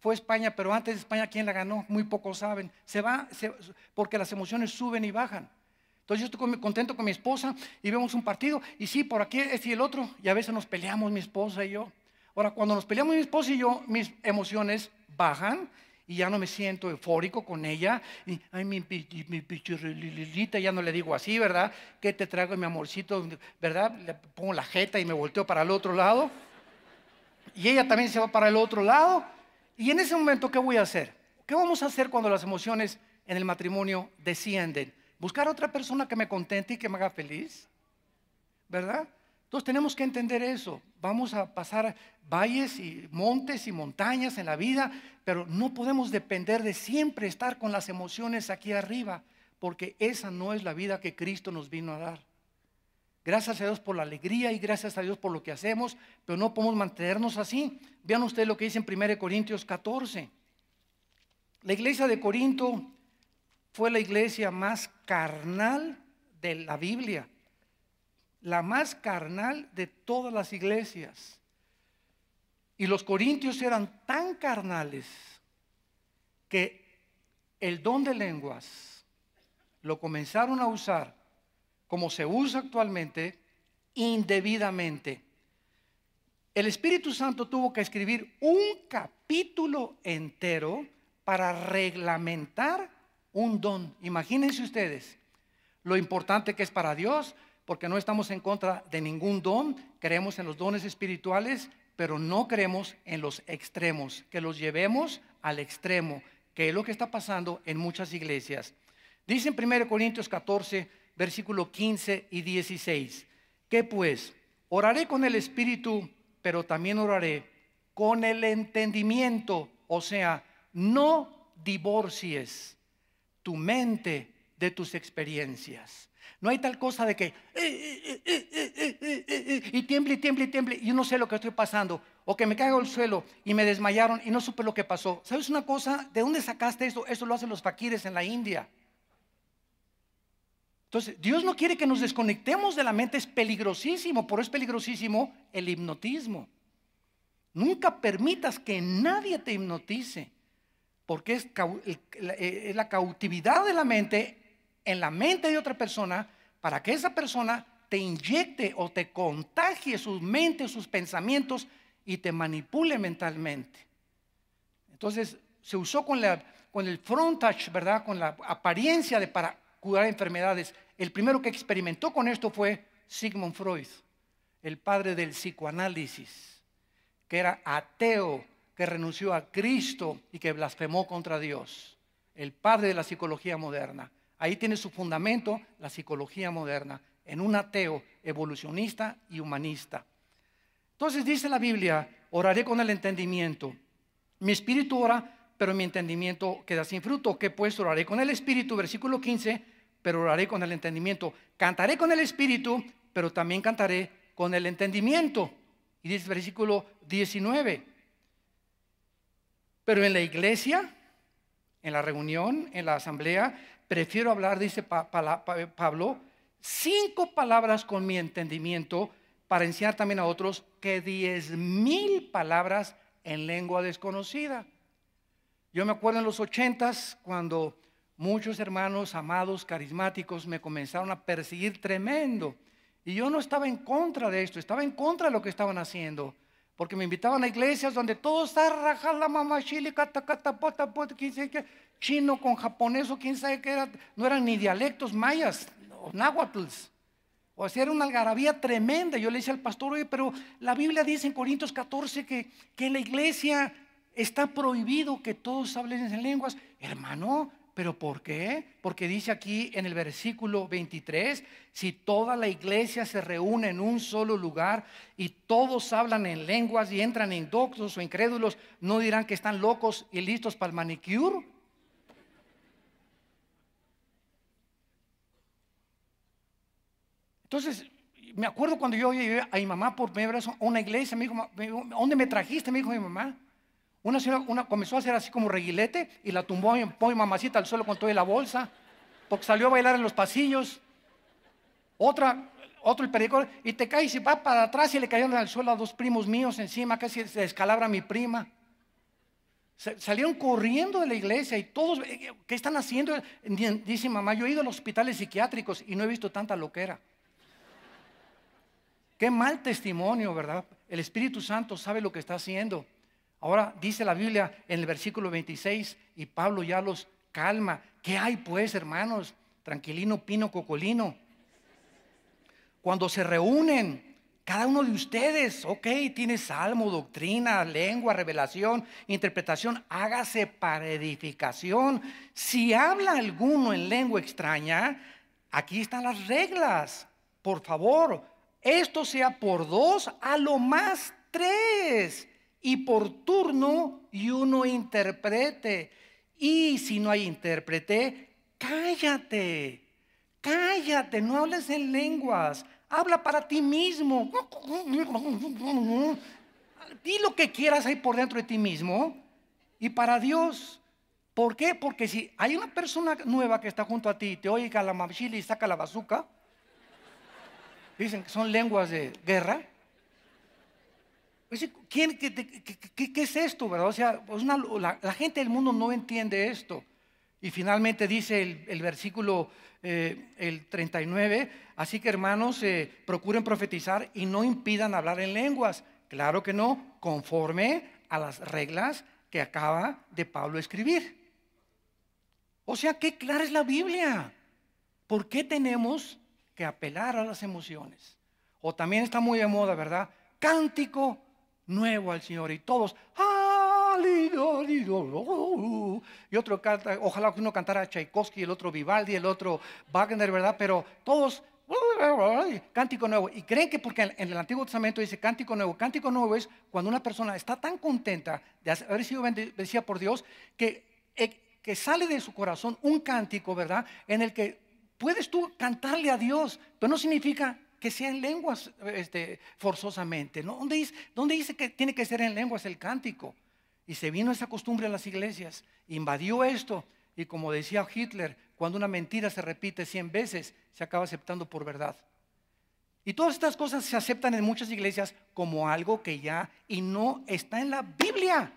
Fue España, pero antes de España, ¿quién la ganó? Muy pocos saben. Se va, porque las emociones suben y bajan. Entonces yo estoy contento con mi esposa y vemos un partido, y sí, por aquí, este y el otro, y a veces nos peleamos mi esposa y yo. Ahora, cuando nos peleamos mi esposa y yo, mis emociones bajan y ya no me siento eufórico con ella. Y, ay, mi, mi ya no le digo así, ¿verdad? ¿Qué te traigo, mi amorcito? ¿Verdad? Le pongo la jeta y me volteo para el otro lado. Y ella también se va para el otro lado. Y en ese momento, ¿qué voy a hacer? ¿Qué vamos a hacer cuando las emociones en el matrimonio descienden? ¿Buscar a otra persona que me contente y que me haga feliz? ¿Verdad? Entonces tenemos que entender eso. Vamos a pasar valles y montes y montañas en la vida, pero no podemos depender de siempre estar con las emociones aquí arriba, porque esa no es la vida que Cristo nos vino a dar. Gracias a Dios por la alegría y gracias a Dios por lo que hacemos, pero no podemos mantenernos así. Vean ustedes lo que dice en 1 Corintios 14. La iglesia de Corinto fue la iglesia más carnal de la Biblia la más carnal de todas las iglesias. Y los corintios eran tan carnales que el don de lenguas lo comenzaron a usar como se usa actualmente, indebidamente. El Espíritu Santo tuvo que escribir un capítulo entero para reglamentar un don. Imagínense ustedes lo importante que es para Dios, porque no estamos en contra de ningún don, creemos en los dones espirituales, pero no creemos en los extremos, que los llevemos al extremo, que es lo que está pasando en muchas iglesias. Dice en 1 Corintios 14, versículo 15 y 16, que pues oraré con el espíritu, pero también oraré con el entendimiento, o sea, no divorcies tu mente de tus experiencias. No hay tal cosa de que y tiemble, y tiemble, y tiemble, y yo no sé lo que estoy pasando, o que me caigo al suelo y me desmayaron y no supe lo que pasó. ¿Sabes una cosa? ¿De dónde sacaste esto? Eso lo hacen los faquires en la India. Entonces, Dios no quiere que nos desconectemos de la mente, es peligrosísimo, por eso es peligrosísimo el hipnotismo. Nunca permitas que nadie te hipnotice, porque es, eh, la cautividad de la mente en la mente de otra persona para que esa persona te inyecte o te contagie sus mentes, sus pensamientos y te manipule mentalmente. Entonces se usó con, la, con el frontage, ¿verdad? Con la apariencia de para curar enfermedades. El primero que experimentó con esto fue Sigmund Freud, el padre del psicoanálisis, que era ateo, que renunció a Cristo y que blasfemó contra Dios, el padre de la psicología moderna. Ahí tiene su fundamento la psicología moderna, en un ateo evolucionista y humanista. Entonces dice la Biblia, oraré con el entendimiento. Mi espíritu ora, pero mi entendimiento queda sin fruto. ¿Qué pues oraré con el espíritu? Versículo 15, pero oraré con el entendimiento. Cantaré con el espíritu, pero también cantaré con el entendimiento. Y dice versículo 19. Pero en la iglesia, en la reunión, en la asamblea, prefiero hablar, dice Pablo, cinco palabras con mi entendimiento para enseñar también a otros que diez mil palabras en lengua desconocida. Yo me acuerdo en los ochentas cuando muchos hermanos amados carismáticos me comenzaron a perseguir tremendo. Y yo no estaba en contra de esto, estaba en contra de lo que estaban haciendo. Porque me invitaban a iglesias donde todo está rajada, la mamá chile, cata, cata, pota, chino con japonés o quién sabe qué era, no eran ni dialectos mayas o náhuatl. O sea, era una algarabía tremenda. Yo le dije al pastor, oye, pero la Biblia dice en Corintios 14 que, que la iglesia está prohibido que todos hablen en lenguas. Hermano, ¿pero por qué? Porque dice aquí en el versículo 23, si toda la iglesia se reúne en un solo lugar y todos hablan en lenguas y entran en doctos o incrédulos, ¿no dirán que están locos y listos para el manicure? Entonces, me acuerdo cuando yo llevé a mi mamá por primera vez a una iglesia, me dijo, dónde me trajiste? Me dijo mi mamá. Una señora comenzó a hacer así como reguilete y la tumbó y mi, mamacita al suelo con toda la bolsa, porque salió a bailar en los pasillos. Otra, otro el periódico, y te caes y se va para atrás y le cayeron al suelo a dos primos míos encima, casi se descalabra mi prima. Salieron corriendo de la iglesia y todos, eh, eh, ¿qué están haciendo? Dice mamá, yo he ido a los hospitales psiquiátricos y no he visto tanta loquera. Qué mal testimonio, ¿verdad? El Espíritu Santo sabe lo que está haciendo. Ahora dice la Biblia en el versículo 26 y Pablo ya los calma. ¿Qué hay pues, hermanos? Tranquilino, pino, cocolino. Cuando se reúnen, cada uno de ustedes, ok, tiene salmo, doctrina, lengua, revelación, interpretación, hágase para edificación. Si habla alguno en lengua extraña, aquí están las reglas. Por favor, esto sea por dos, a lo más tres, y por turno y uno interprete. Y si no hay intérprete, cállate, cállate, no hables en lenguas, habla para ti mismo. Di lo que quieras ahí por dentro de ti mismo y para Dios. ¿Por qué? Porque si hay una persona nueva que está junto a ti y te oiga la y saca la bazuca, dicen que son lenguas de guerra. ¿Quién, qué, es esto, verdad? O sea, pues la, gente del mundo no entiende esto. Y finalmente dice el, versículo eh, el 39, así que hermanos, eh, procuren profetizar y no impidan hablar en lenguas. Claro que no, conforme a las reglas que acaba de Pablo escribir. O sea, qué clara es la Biblia. ¿Por qué tenemos que apelar a las emociones. O también está muy de moda, ¿verdad? Cántico nuevo al Señor y todos, y otro canta, ojalá que uno cantara Tchaikovsky, el otro Vivaldi, el otro Wagner, ¿verdad? Pero todos, cántico nuevo. Y creen que porque en el Antiguo Testamento dice cántico nuevo, cántico nuevo es cuando una persona está tan contenta de haber sido bendecida por Dios que, eh, que sale de su corazón un cántico, ¿verdad? En el que Puedes tú cantarle a Dios, pero no significa que sea en lenguas este, forzosamente. ¿no? ¿Dónde, dice, dice que tiene que ser en lenguas el cántico? Y se vino esa costumbre a las iglesias, invadió esto. Y como decía Hitler, cuando una mentira se repite cien veces, se acaba aceptando por verdad. Y todas estas cosas se aceptan en muchas iglesias como algo que ya y no está en la Biblia.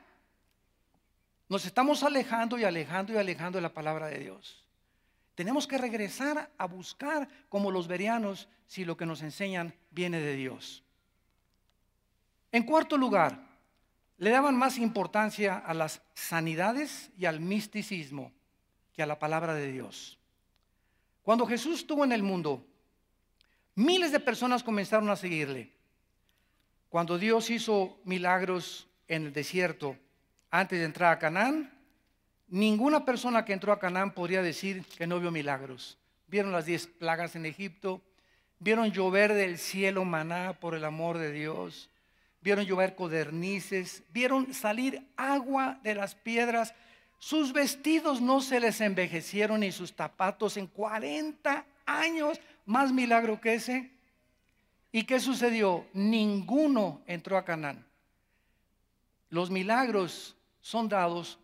Nos estamos alejando y alejando y alejando de la palabra de Dios. Tenemos que regresar a buscar como los verianos si lo que nos enseñan viene de Dios. En cuarto lugar, le daban más importancia a las sanidades y al misticismo que a la palabra de Dios. Cuando Jesús estuvo en el mundo, miles de personas comenzaron a seguirle. Cuando Dios hizo milagros en el desierto, antes de entrar a Canaán, Ninguna persona que entró a Canaán podría decir que no vio milagros. Vieron las diez plagas en Egipto, vieron llover del cielo maná por el amor de Dios, vieron llover codernices, vieron salir agua de las piedras, sus vestidos no se les envejecieron Y sus zapatos en 40 años, más milagro que ese. ¿Y qué sucedió? Ninguno entró a Canaán. Los milagros son dados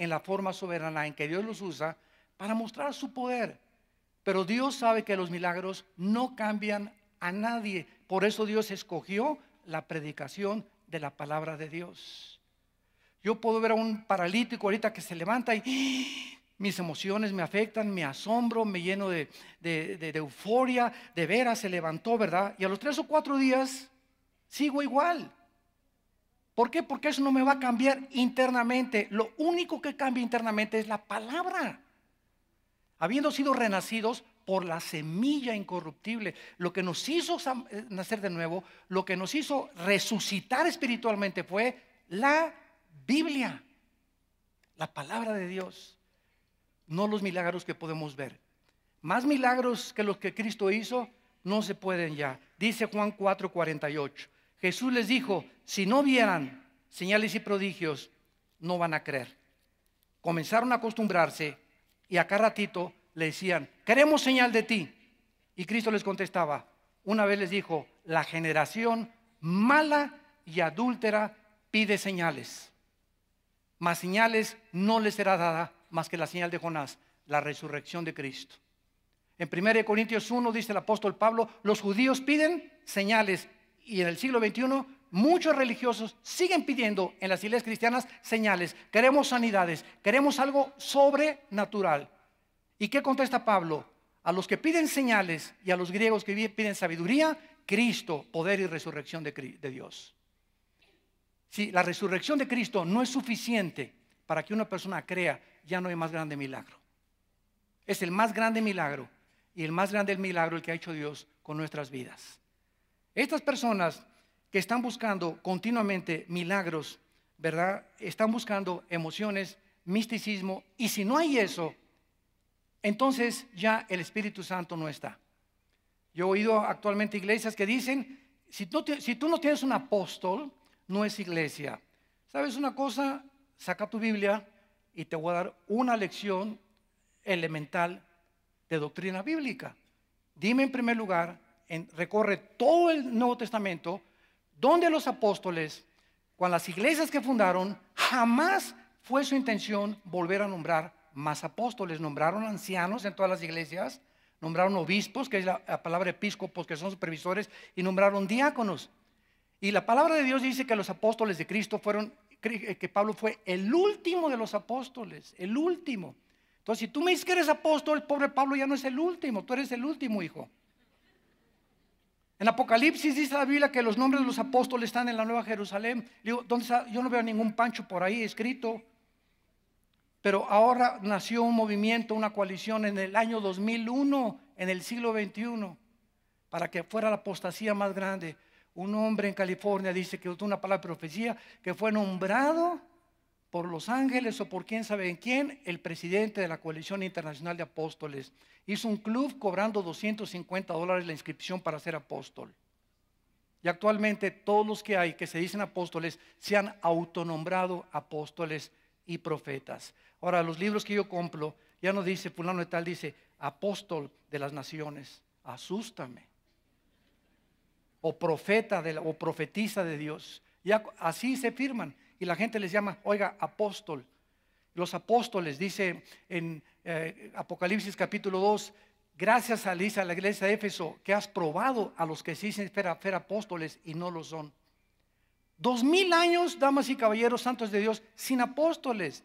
en la forma soberana en que Dios los usa para mostrar su poder. Pero Dios sabe que los milagros no cambian a nadie. Por eso Dios escogió la predicación de la palabra de Dios. Yo puedo ver a un paralítico ahorita que se levanta y mis emociones me afectan, me asombro, me lleno de, euforia, de veras se levantó, ¿verdad? Y a los tres o cuatro días sigo igual. ¿Por qué? Porque eso no me va a cambiar internamente. Lo único que cambia internamente es la palabra. Habiendo sido renacidos por la semilla incorruptible, lo que nos hizo eh, nacer de nuevo, lo que nos hizo resucitar espiritualmente fue la Biblia, la palabra de Dios, no los milagros que podemos ver. Más milagros que los que Cristo hizo no se pueden ya. Dice Juan 4:48. Jesús les dijo, si no vieran señales y prodigios, no van a creer. Comenzaron a acostumbrarse y a cada ratito le decían, queremos señal de ti. Y Cristo les contestaba, una vez les dijo, la generación mala y adúltera pide señales, mas señales no les será dada más que la señal de Jonás, la resurrección de Cristo. En 1 Corintios 1 dice el apóstol Pablo, los judíos piden señales, y en el siglo XXI muchos religiosos siguen pidiendo en las iglesias cristianas señales. Queremos sanidades, queremos algo sobrenatural. ¿Y qué contesta Pablo? A los que piden señales y a los griegos que piden sabiduría, Cristo, poder y resurrección de, de Dios. Si la resurrección de Cristo no es suficiente para que una persona crea, ya no hay más grande milagro. Es el más grande milagro y el más grande milagro el que ha hecho Dios con nuestras vidas. Estas personas que están buscando continuamente milagros, ¿verdad? Están buscando emociones, misticismo, y si no hay eso, entonces ya el Espíritu Santo no está. Yo he oído actualmente iglesias que dicen, si, si tú no tienes un apóstol, no es iglesia. ¿Sabes una cosa? Saca tu Biblia y te voy a dar una lección elemental de doctrina bíblica. Dime en primer lugar, recorre todo el Nuevo Testamento, donde los apóstoles, con las iglesias que fundaron, jamás fue su intención volver a nombrar más apóstoles. Nombraron ancianos en todas las iglesias, nombraron obispos, que es la, palabra episcopos, que son supervisores, y nombraron diáconos. Y la palabra de Dios dice que los apóstoles de Cristo fueron, eh, que Pablo fue el último de los apóstoles, el último. Entonces, si tú me dices que eres apóstol, el pobre Pablo ya no es el último, tú eres el último hijo. En Apocalipsis dice la Biblia que los nombres de los apóstoles están en la Nueva Jerusalén. Yo no veo ningún pancho por ahí escrito. Pero ahora nació un movimiento, una coalición en el año 2001, en el siglo XXI, para que fuera la apostasía más grande. Un hombre en California dice que usó una palabra de profecía, que fue nombrado por Los Ángeles o por quién sabe en quién, el presidente de la Coalición Internacional de Apóstoles hizo un club cobrando 250 dólares la inscripción para ser apóstol. Y actualmente todos los que hay que se dicen apóstoles se han autonombrado apóstoles y profetas. Ahora, los libros que yo compro ya no dice fulano de tal, dice apóstol de las naciones, asústame. O profeta de o profetisa de Dios. Ya así se firman y la gente les llama, oiga, apóstol. Los apóstoles, dice en eh, Apocalipsis capítulo 2, gracias a Lisa, la iglesia de Éfeso, que has probado a los que se dicen ser apóstoles y no lo son. Dos mil años, damas y caballeros, santos de Dios, sin apóstoles.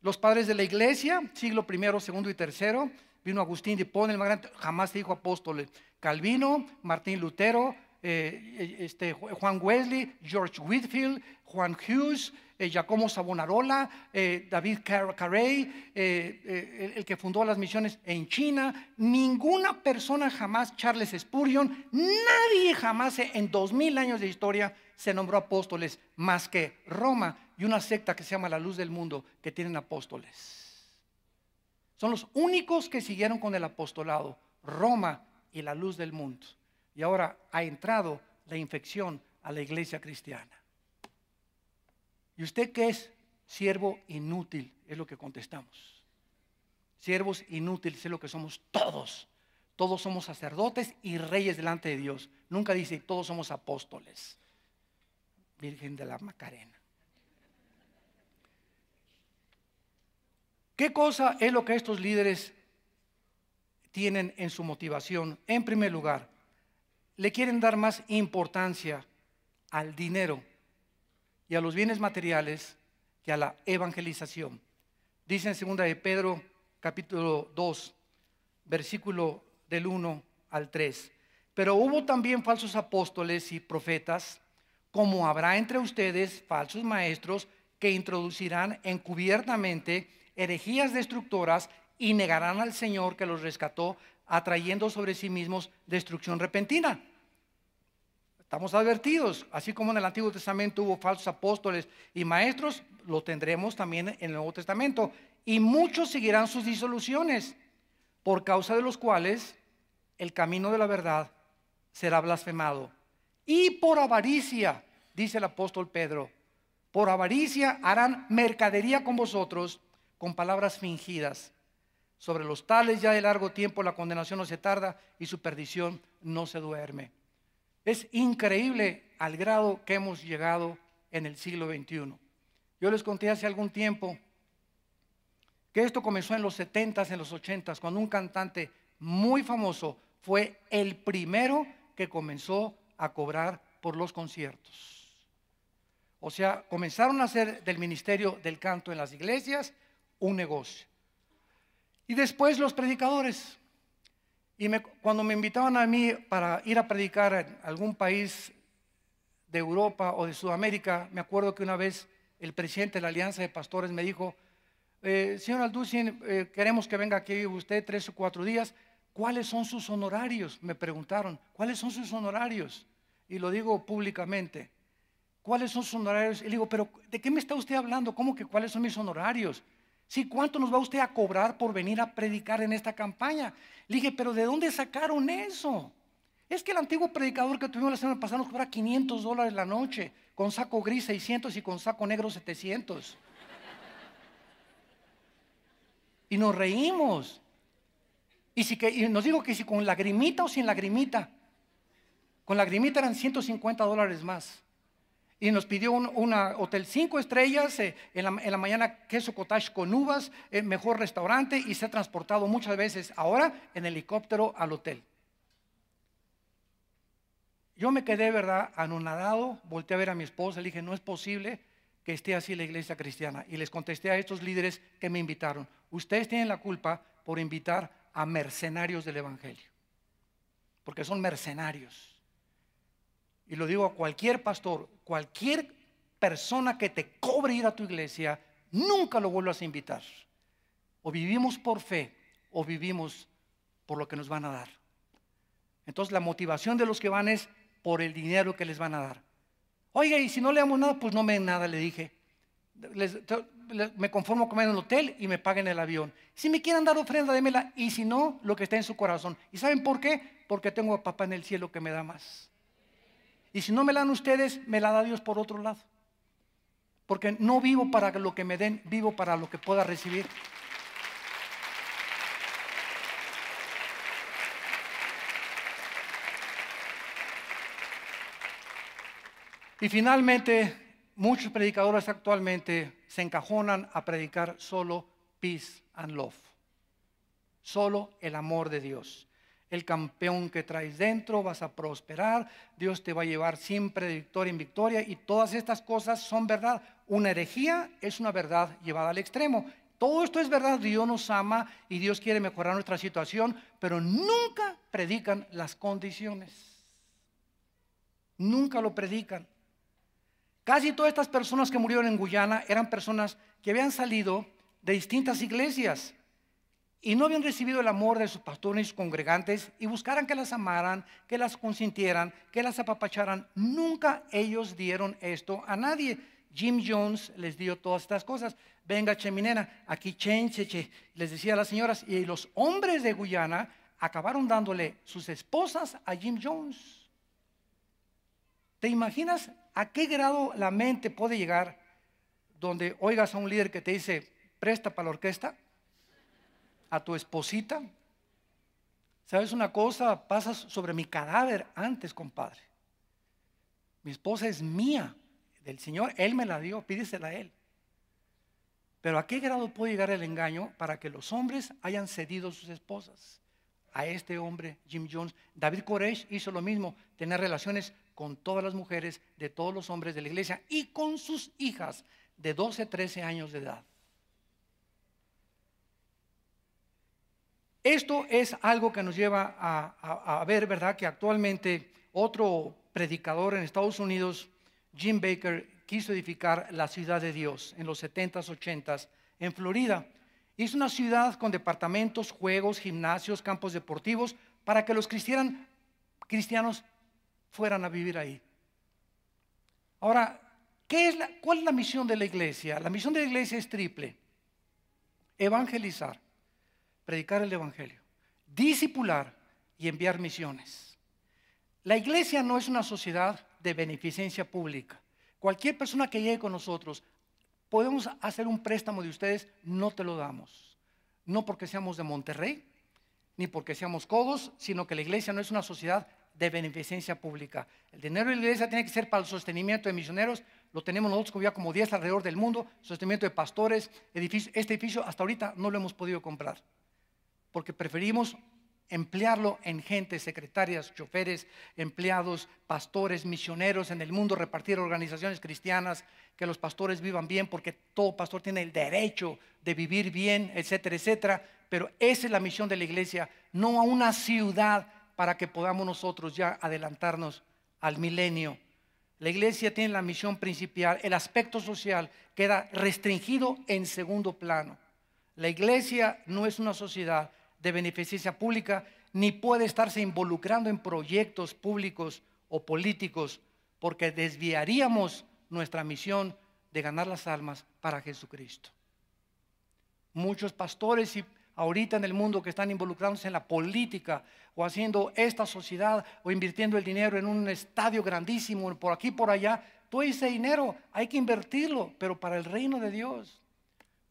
Los padres de la iglesia, siglo primero, segundo y tercero, vino Agustín de Pone, el más jamás se dijo apóstoles. Calvino, Martín Lutero, eh, e, este, Juan Wesley, George Whitfield, Juan Hughes, Jacomo eh, Giacomo Savonarola, eh, David Carey, el, el, que fundó las misiones en China. Ninguna persona jamás, Charles Spurgeon, nadie jamás en dos mil años de historia se nombró apóstoles más que Roma y una secta que se llama la luz del mundo que tienen apóstoles. Son los únicos que siguieron con el apostolado, Roma y la luz del mundo y ahora ha entrado la infección a la iglesia cristiana. ¿Y usted qué es? Siervo inútil, es lo que contestamos. Siervos inútiles es lo que somos todos. Todos somos sacerdotes y reyes delante de Dios. Nunca dice todos somos apóstoles. Virgen de la Macarena. ¿Qué cosa es lo que estos líderes tienen en su motivación? En primer lugar, le quieren dar más importancia al dinero y a los bienes materiales que a la evangelización. Dice en segunda de Pedro capítulo 2, versículo del 1 al 3. Pero hubo también falsos apóstoles y profetas, como habrá entre ustedes falsos maestros que introducirán encubiertamente herejías destructoras y negarán al Señor que los rescató atrayendo sobre sí mismos destrucción repentina. Estamos advertidos, así como en el Antiguo Testamento hubo falsos apóstoles y maestros, lo tendremos también en el Nuevo Testamento. Y muchos seguirán sus disoluciones, por causa de los cuales el camino de la verdad será blasfemado. Y por avaricia, dice el apóstol Pedro, por avaricia harán mercadería con vosotros con palabras fingidas sobre los tales ya de largo tiempo la condenación no se tarda y su perdición no se duerme. Es increíble al grado que hemos llegado en el siglo XXI. Yo les conté hace algún tiempo que esto comenzó en los 70 en los 80s, cuando un cantante muy famoso fue el primero que comenzó a cobrar por los conciertos. O sea, comenzaron a hacer del ministerio del canto en las iglesias un negocio. Y después los predicadores. Y cuando me invitaban a mí para ir a predicar en algún país de Europa o de Sudamérica, me acuerdo que una vez el presidente de la Alianza de Pastores me dijo, eh, señor Alducin, eh, queremos que venga aquí usted tres o cuatro días. ¿Cuáles son sus honorarios? Me preguntaron, ¿cuáles son sus honorarios? Y lo digo públicamente. ¿Cuáles son sus honorarios? Y le digo, pero ¿de qué me está usted hablando? ¿Cómo que cuáles son mis honorarios? Sí, ¿cuánto nos va usted a cobrar por venir a predicar en esta campaña? Le dije, pero ¿de dónde sacaron eso? Es que el antiguo predicador que tuvimos la semana pasada nos cobra 500 dólares la noche, con saco gris 600 y con saco negro 700. Y nos reímos. Y, si que, y nos dijo que si con lagrimita o sin lagrimita. Con lagrimita eran 150 dólares más y nos pidió un hotel cinco estrellas, eh, en, la, mañana queso cottage con uvas, eh, mejor restaurante y se ha transportado muchas veces ahora en helicóptero al hotel. Yo me quedé, ¿verdad?, anonadado, volteé a ver a mi esposa, le dije, no es posible que esté así la iglesia cristiana. Y les contesté a estos líderes que me invitaron, ustedes tienen la culpa por invitar a mercenarios del Evangelio, porque son mercenarios y lo digo a cualquier pastor, cualquier persona que te cobre ir a tu iglesia, nunca lo vuelvas a invitar. O vivimos por fe o vivimos por lo que nos van a dar. Entonces la motivación de los que van es por el dinero que les van a dar. Oiga, y si no le damos nada, pues no me den nada, le dije. me conformo con comer en el hotel y me paguen el avión. Si me quieren dar ofrenda, démela. Y si no, lo que está en su corazón. ¿Y saben por qué? Porque tengo a papá en el cielo que me da más. Y si no me la dan ustedes, me la da Dios por otro lado. Porque no vivo para lo que me den, vivo para lo que pueda recibir. Y finalmente, muchos predicadores actualmente se encajonan a predicar solo peace and love, solo el amor de Dios el campeón que traes dentro, vas a prosperar, Dios te va a llevar siempre de victoria en victoria y todas estas cosas son verdad. Una herejía es una verdad llevada al extremo. Todo esto es verdad, Dios nos ama y Dios quiere mejorar nuestra situación, pero nunca predican las condiciones. Nunca lo predican. Casi todas estas personas que murieron en Guyana eran personas que habían salido de distintas iglesias, y no habían recibido el amor de sus pastores y sus congregantes y buscaran que las amaran, que las consintieran, que las apapacharan. Nunca ellos dieron esto a nadie. Jim Jones les dio todas estas cosas. Venga, Cheminena, aquí chencheche, les decía a las señoras. Y los hombres de Guyana acabaron dándole sus esposas a Jim Jones. ¿Te imaginas a qué grado la mente puede llegar donde oigas a un líder que te dice, presta para la orquesta? a tu esposita, ¿sabes una cosa? Pasas sobre mi cadáver antes, compadre. Mi esposa es mía, del Señor, Él me la dio, pídesela a Él. Pero ¿a qué grado puede llegar el engaño para que los hombres hayan cedido sus esposas? A este hombre, Jim Jones, David Koresh hizo lo mismo, tener relaciones con todas las mujeres de todos los hombres de la iglesia y con sus hijas de 12, 13 años de edad. Esto es algo que nos lleva a, ver, ¿verdad?, que actualmente otro predicador en Estados Unidos, Jim Baker, quiso edificar la ciudad de Dios en los 70s, 80s en Florida. Hizo una ciudad con departamentos, juegos, gimnasios, campos deportivos para que los cristianos, fueran a vivir ahí. Ahora, ¿qué es la, ¿cuál es la misión de la iglesia? La misión de la iglesia es triple. Evangelizar, predicar el Evangelio, disipular y enviar misiones. La iglesia no es una sociedad de beneficencia pública. Cualquier persona que llegue con nosotros, podemos hacer un préstamo de ustedes, no te lo damos. No porque seamos de Monterrey, ni porque seamos codos, sino que la iglesia no es una sociedad de beneficencia pública. El dinero de la iglesia tiene que ser para el sostenimiento de misioneros, lo tenemos nosotros como 10 alrededor del mundo, sostenimiento de pastores, este edificio hasta ahorita no lo hemos podido comprar porque preferimos emplearlo en gente, secretarias, choferes, empleados, pastores, misioneros en el mundo, repartir organizaciones cristianas, que los pastores vivan bien, porque todo pastor tiene el derecho de vivir bien, etcétera, etcétera. Pero esa es la misión de la iglesia, no a una ciudad para que podamos nosotros ya adelantarnos al milenio. La iglesia tiene la misión principal, el aspecto social queda restringido en segundo plano. La iglesia no es una sociedad, de beneficencia pública, ni puede estarse involucrando en proyectos públicos o políticos, porque desviaríamos nuestra misión de ganar las almas para Jesucristo. Muchos pastores y ahorita en el mundo que están involucrándose en la política o haciendo esta sociedad o invirtiendo el dinero en un estadio grandísimo por aquí por allá, todo ese dinero hay que invertirlo, pero para el reino de Dios.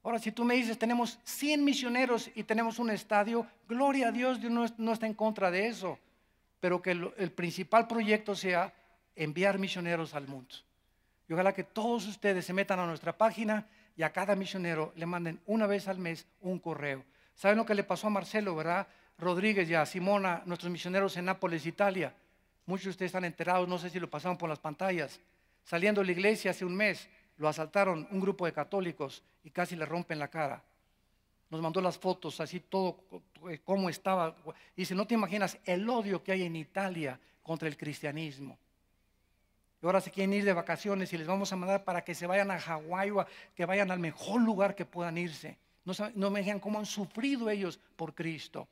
Ahora, si tú me dices, tenemos 100 misioneros y tenemos un estadio, gloria a Dios, Dios no, está en contra de eso, pero que el, principal proyecto sea enviar misioneros al mundo. Y ojalá que todos ustedes se metan a nuestra página y a cada misionero le manden una vez al mes un correo. ¿Saben lo que le pasó a Marcelo, verdad? Rodríguez y a Simona, nuestros misioneros en Nápoles, Italia. Muchos de ustedes están enterados, no sé si lo pasaron por las pantallas. Saliendo de la iglesia hace un mes, lo asaltaron un grupo de católicos y casi le rompen la cara. Nos mandó las fotos, así todo, eh, cómo estaba. dice, no te imaginas el odio que hay en Italia contra el cristianismo. Y ahora se quieren ir de vacaciones y les vamos a mandar para que se vayan a Hawái, que vayan al mejor lugar que puedan irse. No, no me digan cómo han sufrido ellos por Cristo.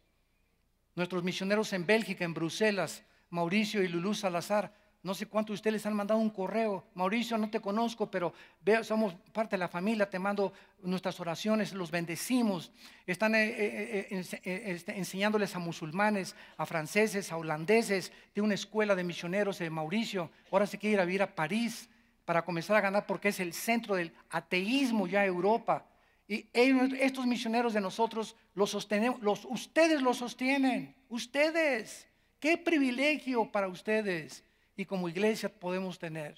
Nuestros misioneros en Bélgica, en Bruselas, Mauricio y Lulú Salazar, no sé cuántos de ustedes les han mandado un correo. Mauricio, no te conozco, pero somos parte de la familia. Te mando nuestras oraciones, los bendecimos. Están eh, eh, eh, este, enseñándoles a musulmanes, a franceses, a holandeses. de una escuela de misioneros en Mauricio. Ahora se quiere ir a vivir a París para comenzar a ganar porque es el centro del ateísmo ya en Europa. Y estos misioneros de nosotros los sostenemos, los, ustedes los sostienen, ustedes. Qué privilegio para ustedes y como iglesia podemos tener,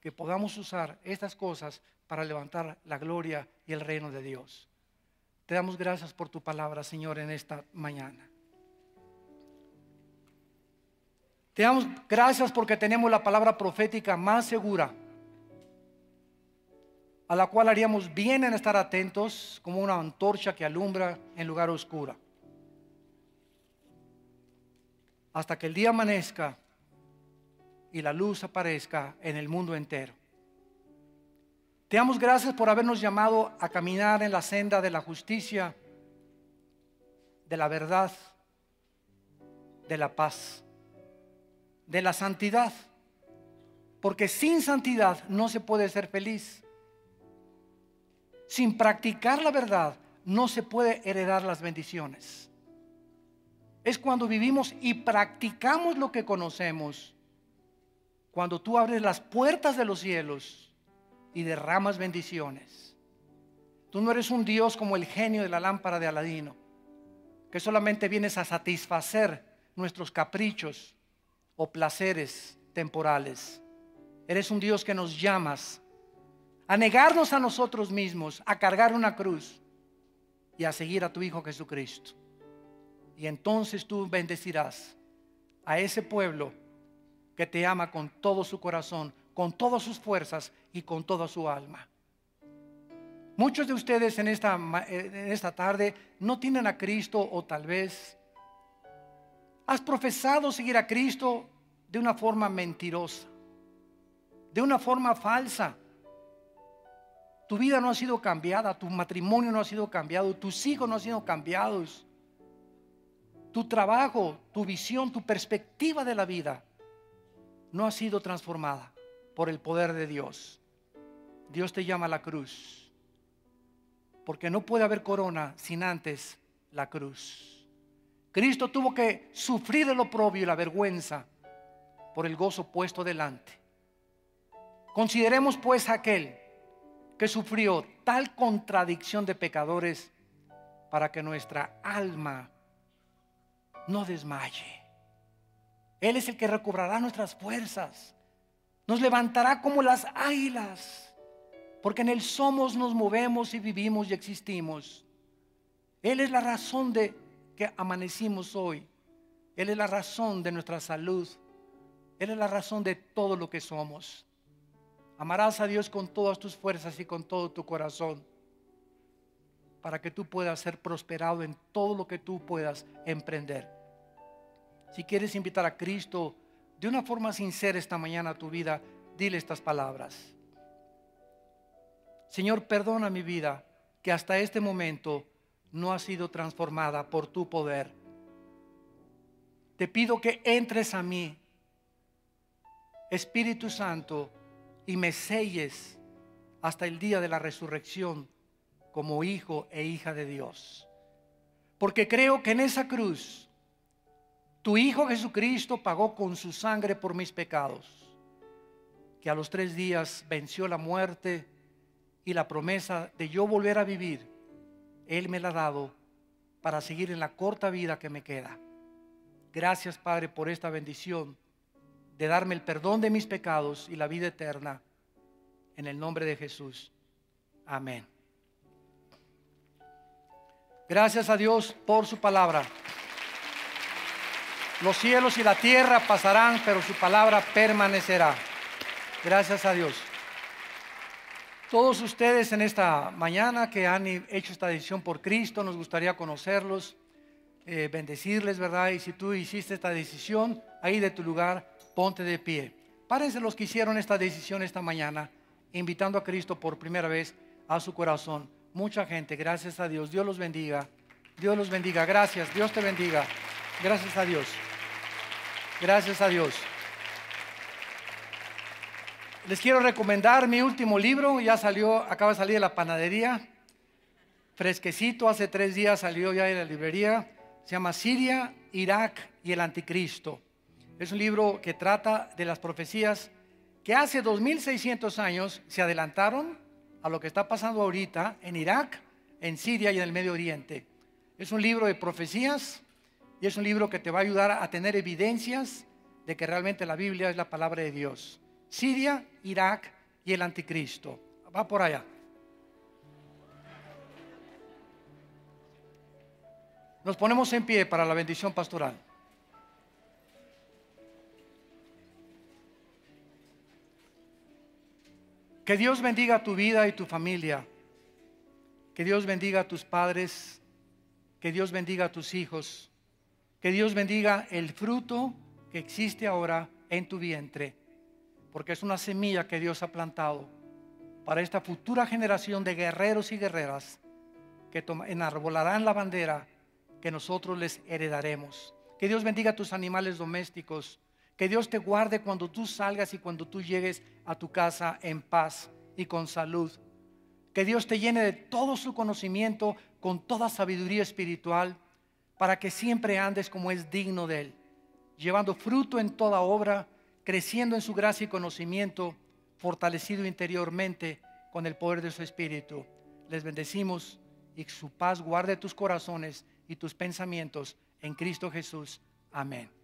que podamos usar estas cosas para levantar la gloria y el reino de Dios. Te damos gracias por tu palabra, Señor, en esta mañana. Te damos gracias porque tenemos la palabra profética más segura, a la cual haríamos bien en estar atentos como una antorcha que alumbra en lugar oscuro. Hasta que el día amanezca, y la luz aparezca en el mundo entero. Te damos gracias por habernos llamado a caminar en la senda de la justicia, de la verdad, de la paz, de la santidad. Porque sin santidad no se puede ser feliz. Sin practicar la verdad no se puede heredar las bendiciones. Es cuando vivimos y practicamos lo que conocemos cuando tú abres las puertas de los cielos y derramas bendiciones. Tú no eres un Dios como el genio de la lámpara de Aladino, que solamente vienes a satisfacer nuestros caprichos o placeres temporales. Eres un Dios que nos llamas a negarnos a nosotros mismos, a cargar una cruz y a seguir a tu Hijo Jesucristo. Y entonces tú bendecirás a ese pueblo que te ama con todo su corazón, con todas sus fuerzas y con toda su alma. Muchos de ustedes en esta, eh, esta tarde no tienen a Cristo o tal vez has profesado seguir a Cristo de una forma mentirosa, de una forma falsa. Tu vida no ha sido cambiada, tu matrimonio no ha sido cambiado, tus hijos no han sido cambiados, tu trabajo, tu visión, tu perspectiva de la vida no ha sido transformada por el poder de Dios, Dios te llama a la cruz. Porque no puede haber corona sin antes la cruz. Cristo tuvo que sufrir el oprobio y la vergüenza por el gozo puesto delante. Consideremos pues aquel que sufrió tal contradicción de pecadores para que nuestra alma no desmaye. Él es el que recobrará nuestras fuerzas. Nos levantará como las águilas. Porque en Él somos, nos movemos y vivimos y existimos. Él es la razón de que amanecimos hoy. Él es la razón de nuestra salud. Él es la razón de todo lo que somos. Amarás a Dios con todas tus fuerzas y con todo tu corazón para que tú puedas ser prosperado en todo lo que tú puedas emprender. Si quieres invitar a Cristo de una forma sincera esta mañana a tu vida, dile estas palabras. Señor, perdona mi vida que hasta este momento no ha sido transformada por tu poder. Te pido que entres a mí, Espíritu Santo, y me selles hasta el día de la resurrección como hijo e hija de Dios. Porque creo que en esa cruz tu Hijo Jesucristo pagó con su sangre por mis pecados, que a los tres días venció la muerte y la promesa de yo volver a vivir, Él me la ha dado para seguir en la corta vida que me queda. Gracias Padre por esta bendición de darme el perdón de mis pecados y la vida eterna. En el nombre de Jesús. Amén. Gracias a Dios por su palabra. Los cielos y la tierra pasarán, pero su palabra permanecerá. Gracias a Dios. Todos ustedes en esta mañana que han hecho esta decisión por Cristo, nos gustaría conocerlos, eh, bendecirles, ¿verdad? Y si tú hiciste esta decisión, ahí de tu lugar, ponte de pie. Párense los que hicieron esta decisión esta mañana, invitando a Cristo por primera vez a su corazón. Mucha gente, gracias a Dios. Dios los bendiga. Dios los bendiga. Gracias. Dios te bendiga. Gracias a Dios. Gracias a Dios. Les quiero recomendar mi último libro, ya salió, acaba de salir de la panadería, fresquecito, hace tres días salió ya de la librería, se llama Siria, Irak y el Anticristo. Es un libro que trata de las profecías que hace 2600 años se adelantaron a lo que está pasando ahorita en Irak, en Siria y en el Medio Oriente. Es un libro de profecías y es un libro que te va a ayudar a tener evidencias de que realmente la Biblia es la palabra de Dios. Siria, Irak y el anticristo. Va por allá. Nos ponemos en pie para la bendición pastoral. Que Dios bendiga tu vida y tu familia. Que Dios bendiga a tus padres. Que Dios bendiga a tus hijos. Que Dios bendiga el fruto que existe ahora en tu vientre, porque es una semilla que Dios ha plantado para esta futura generación de guerreros y guerreras que enarbolarán la bandera que nosotros les heredaremos. Que Dios bendiga tus animales domésticos, que Dios te guarde cuando tú salgas y cuando tú llegues a tu casa en paz y con salud. Que Dios te llene de todo su conocimiento, con toda sabiduría espiritual para que siempre andes como es digno de Él, llevando fruto en toda obra, creciendo en su gracia y conocimiento, fortalecido interiormente con el poder de su Espíritu. Les bendecimos y que su paz guarde tus corazones y tus pensamientos en Cristo Jesús. Amén.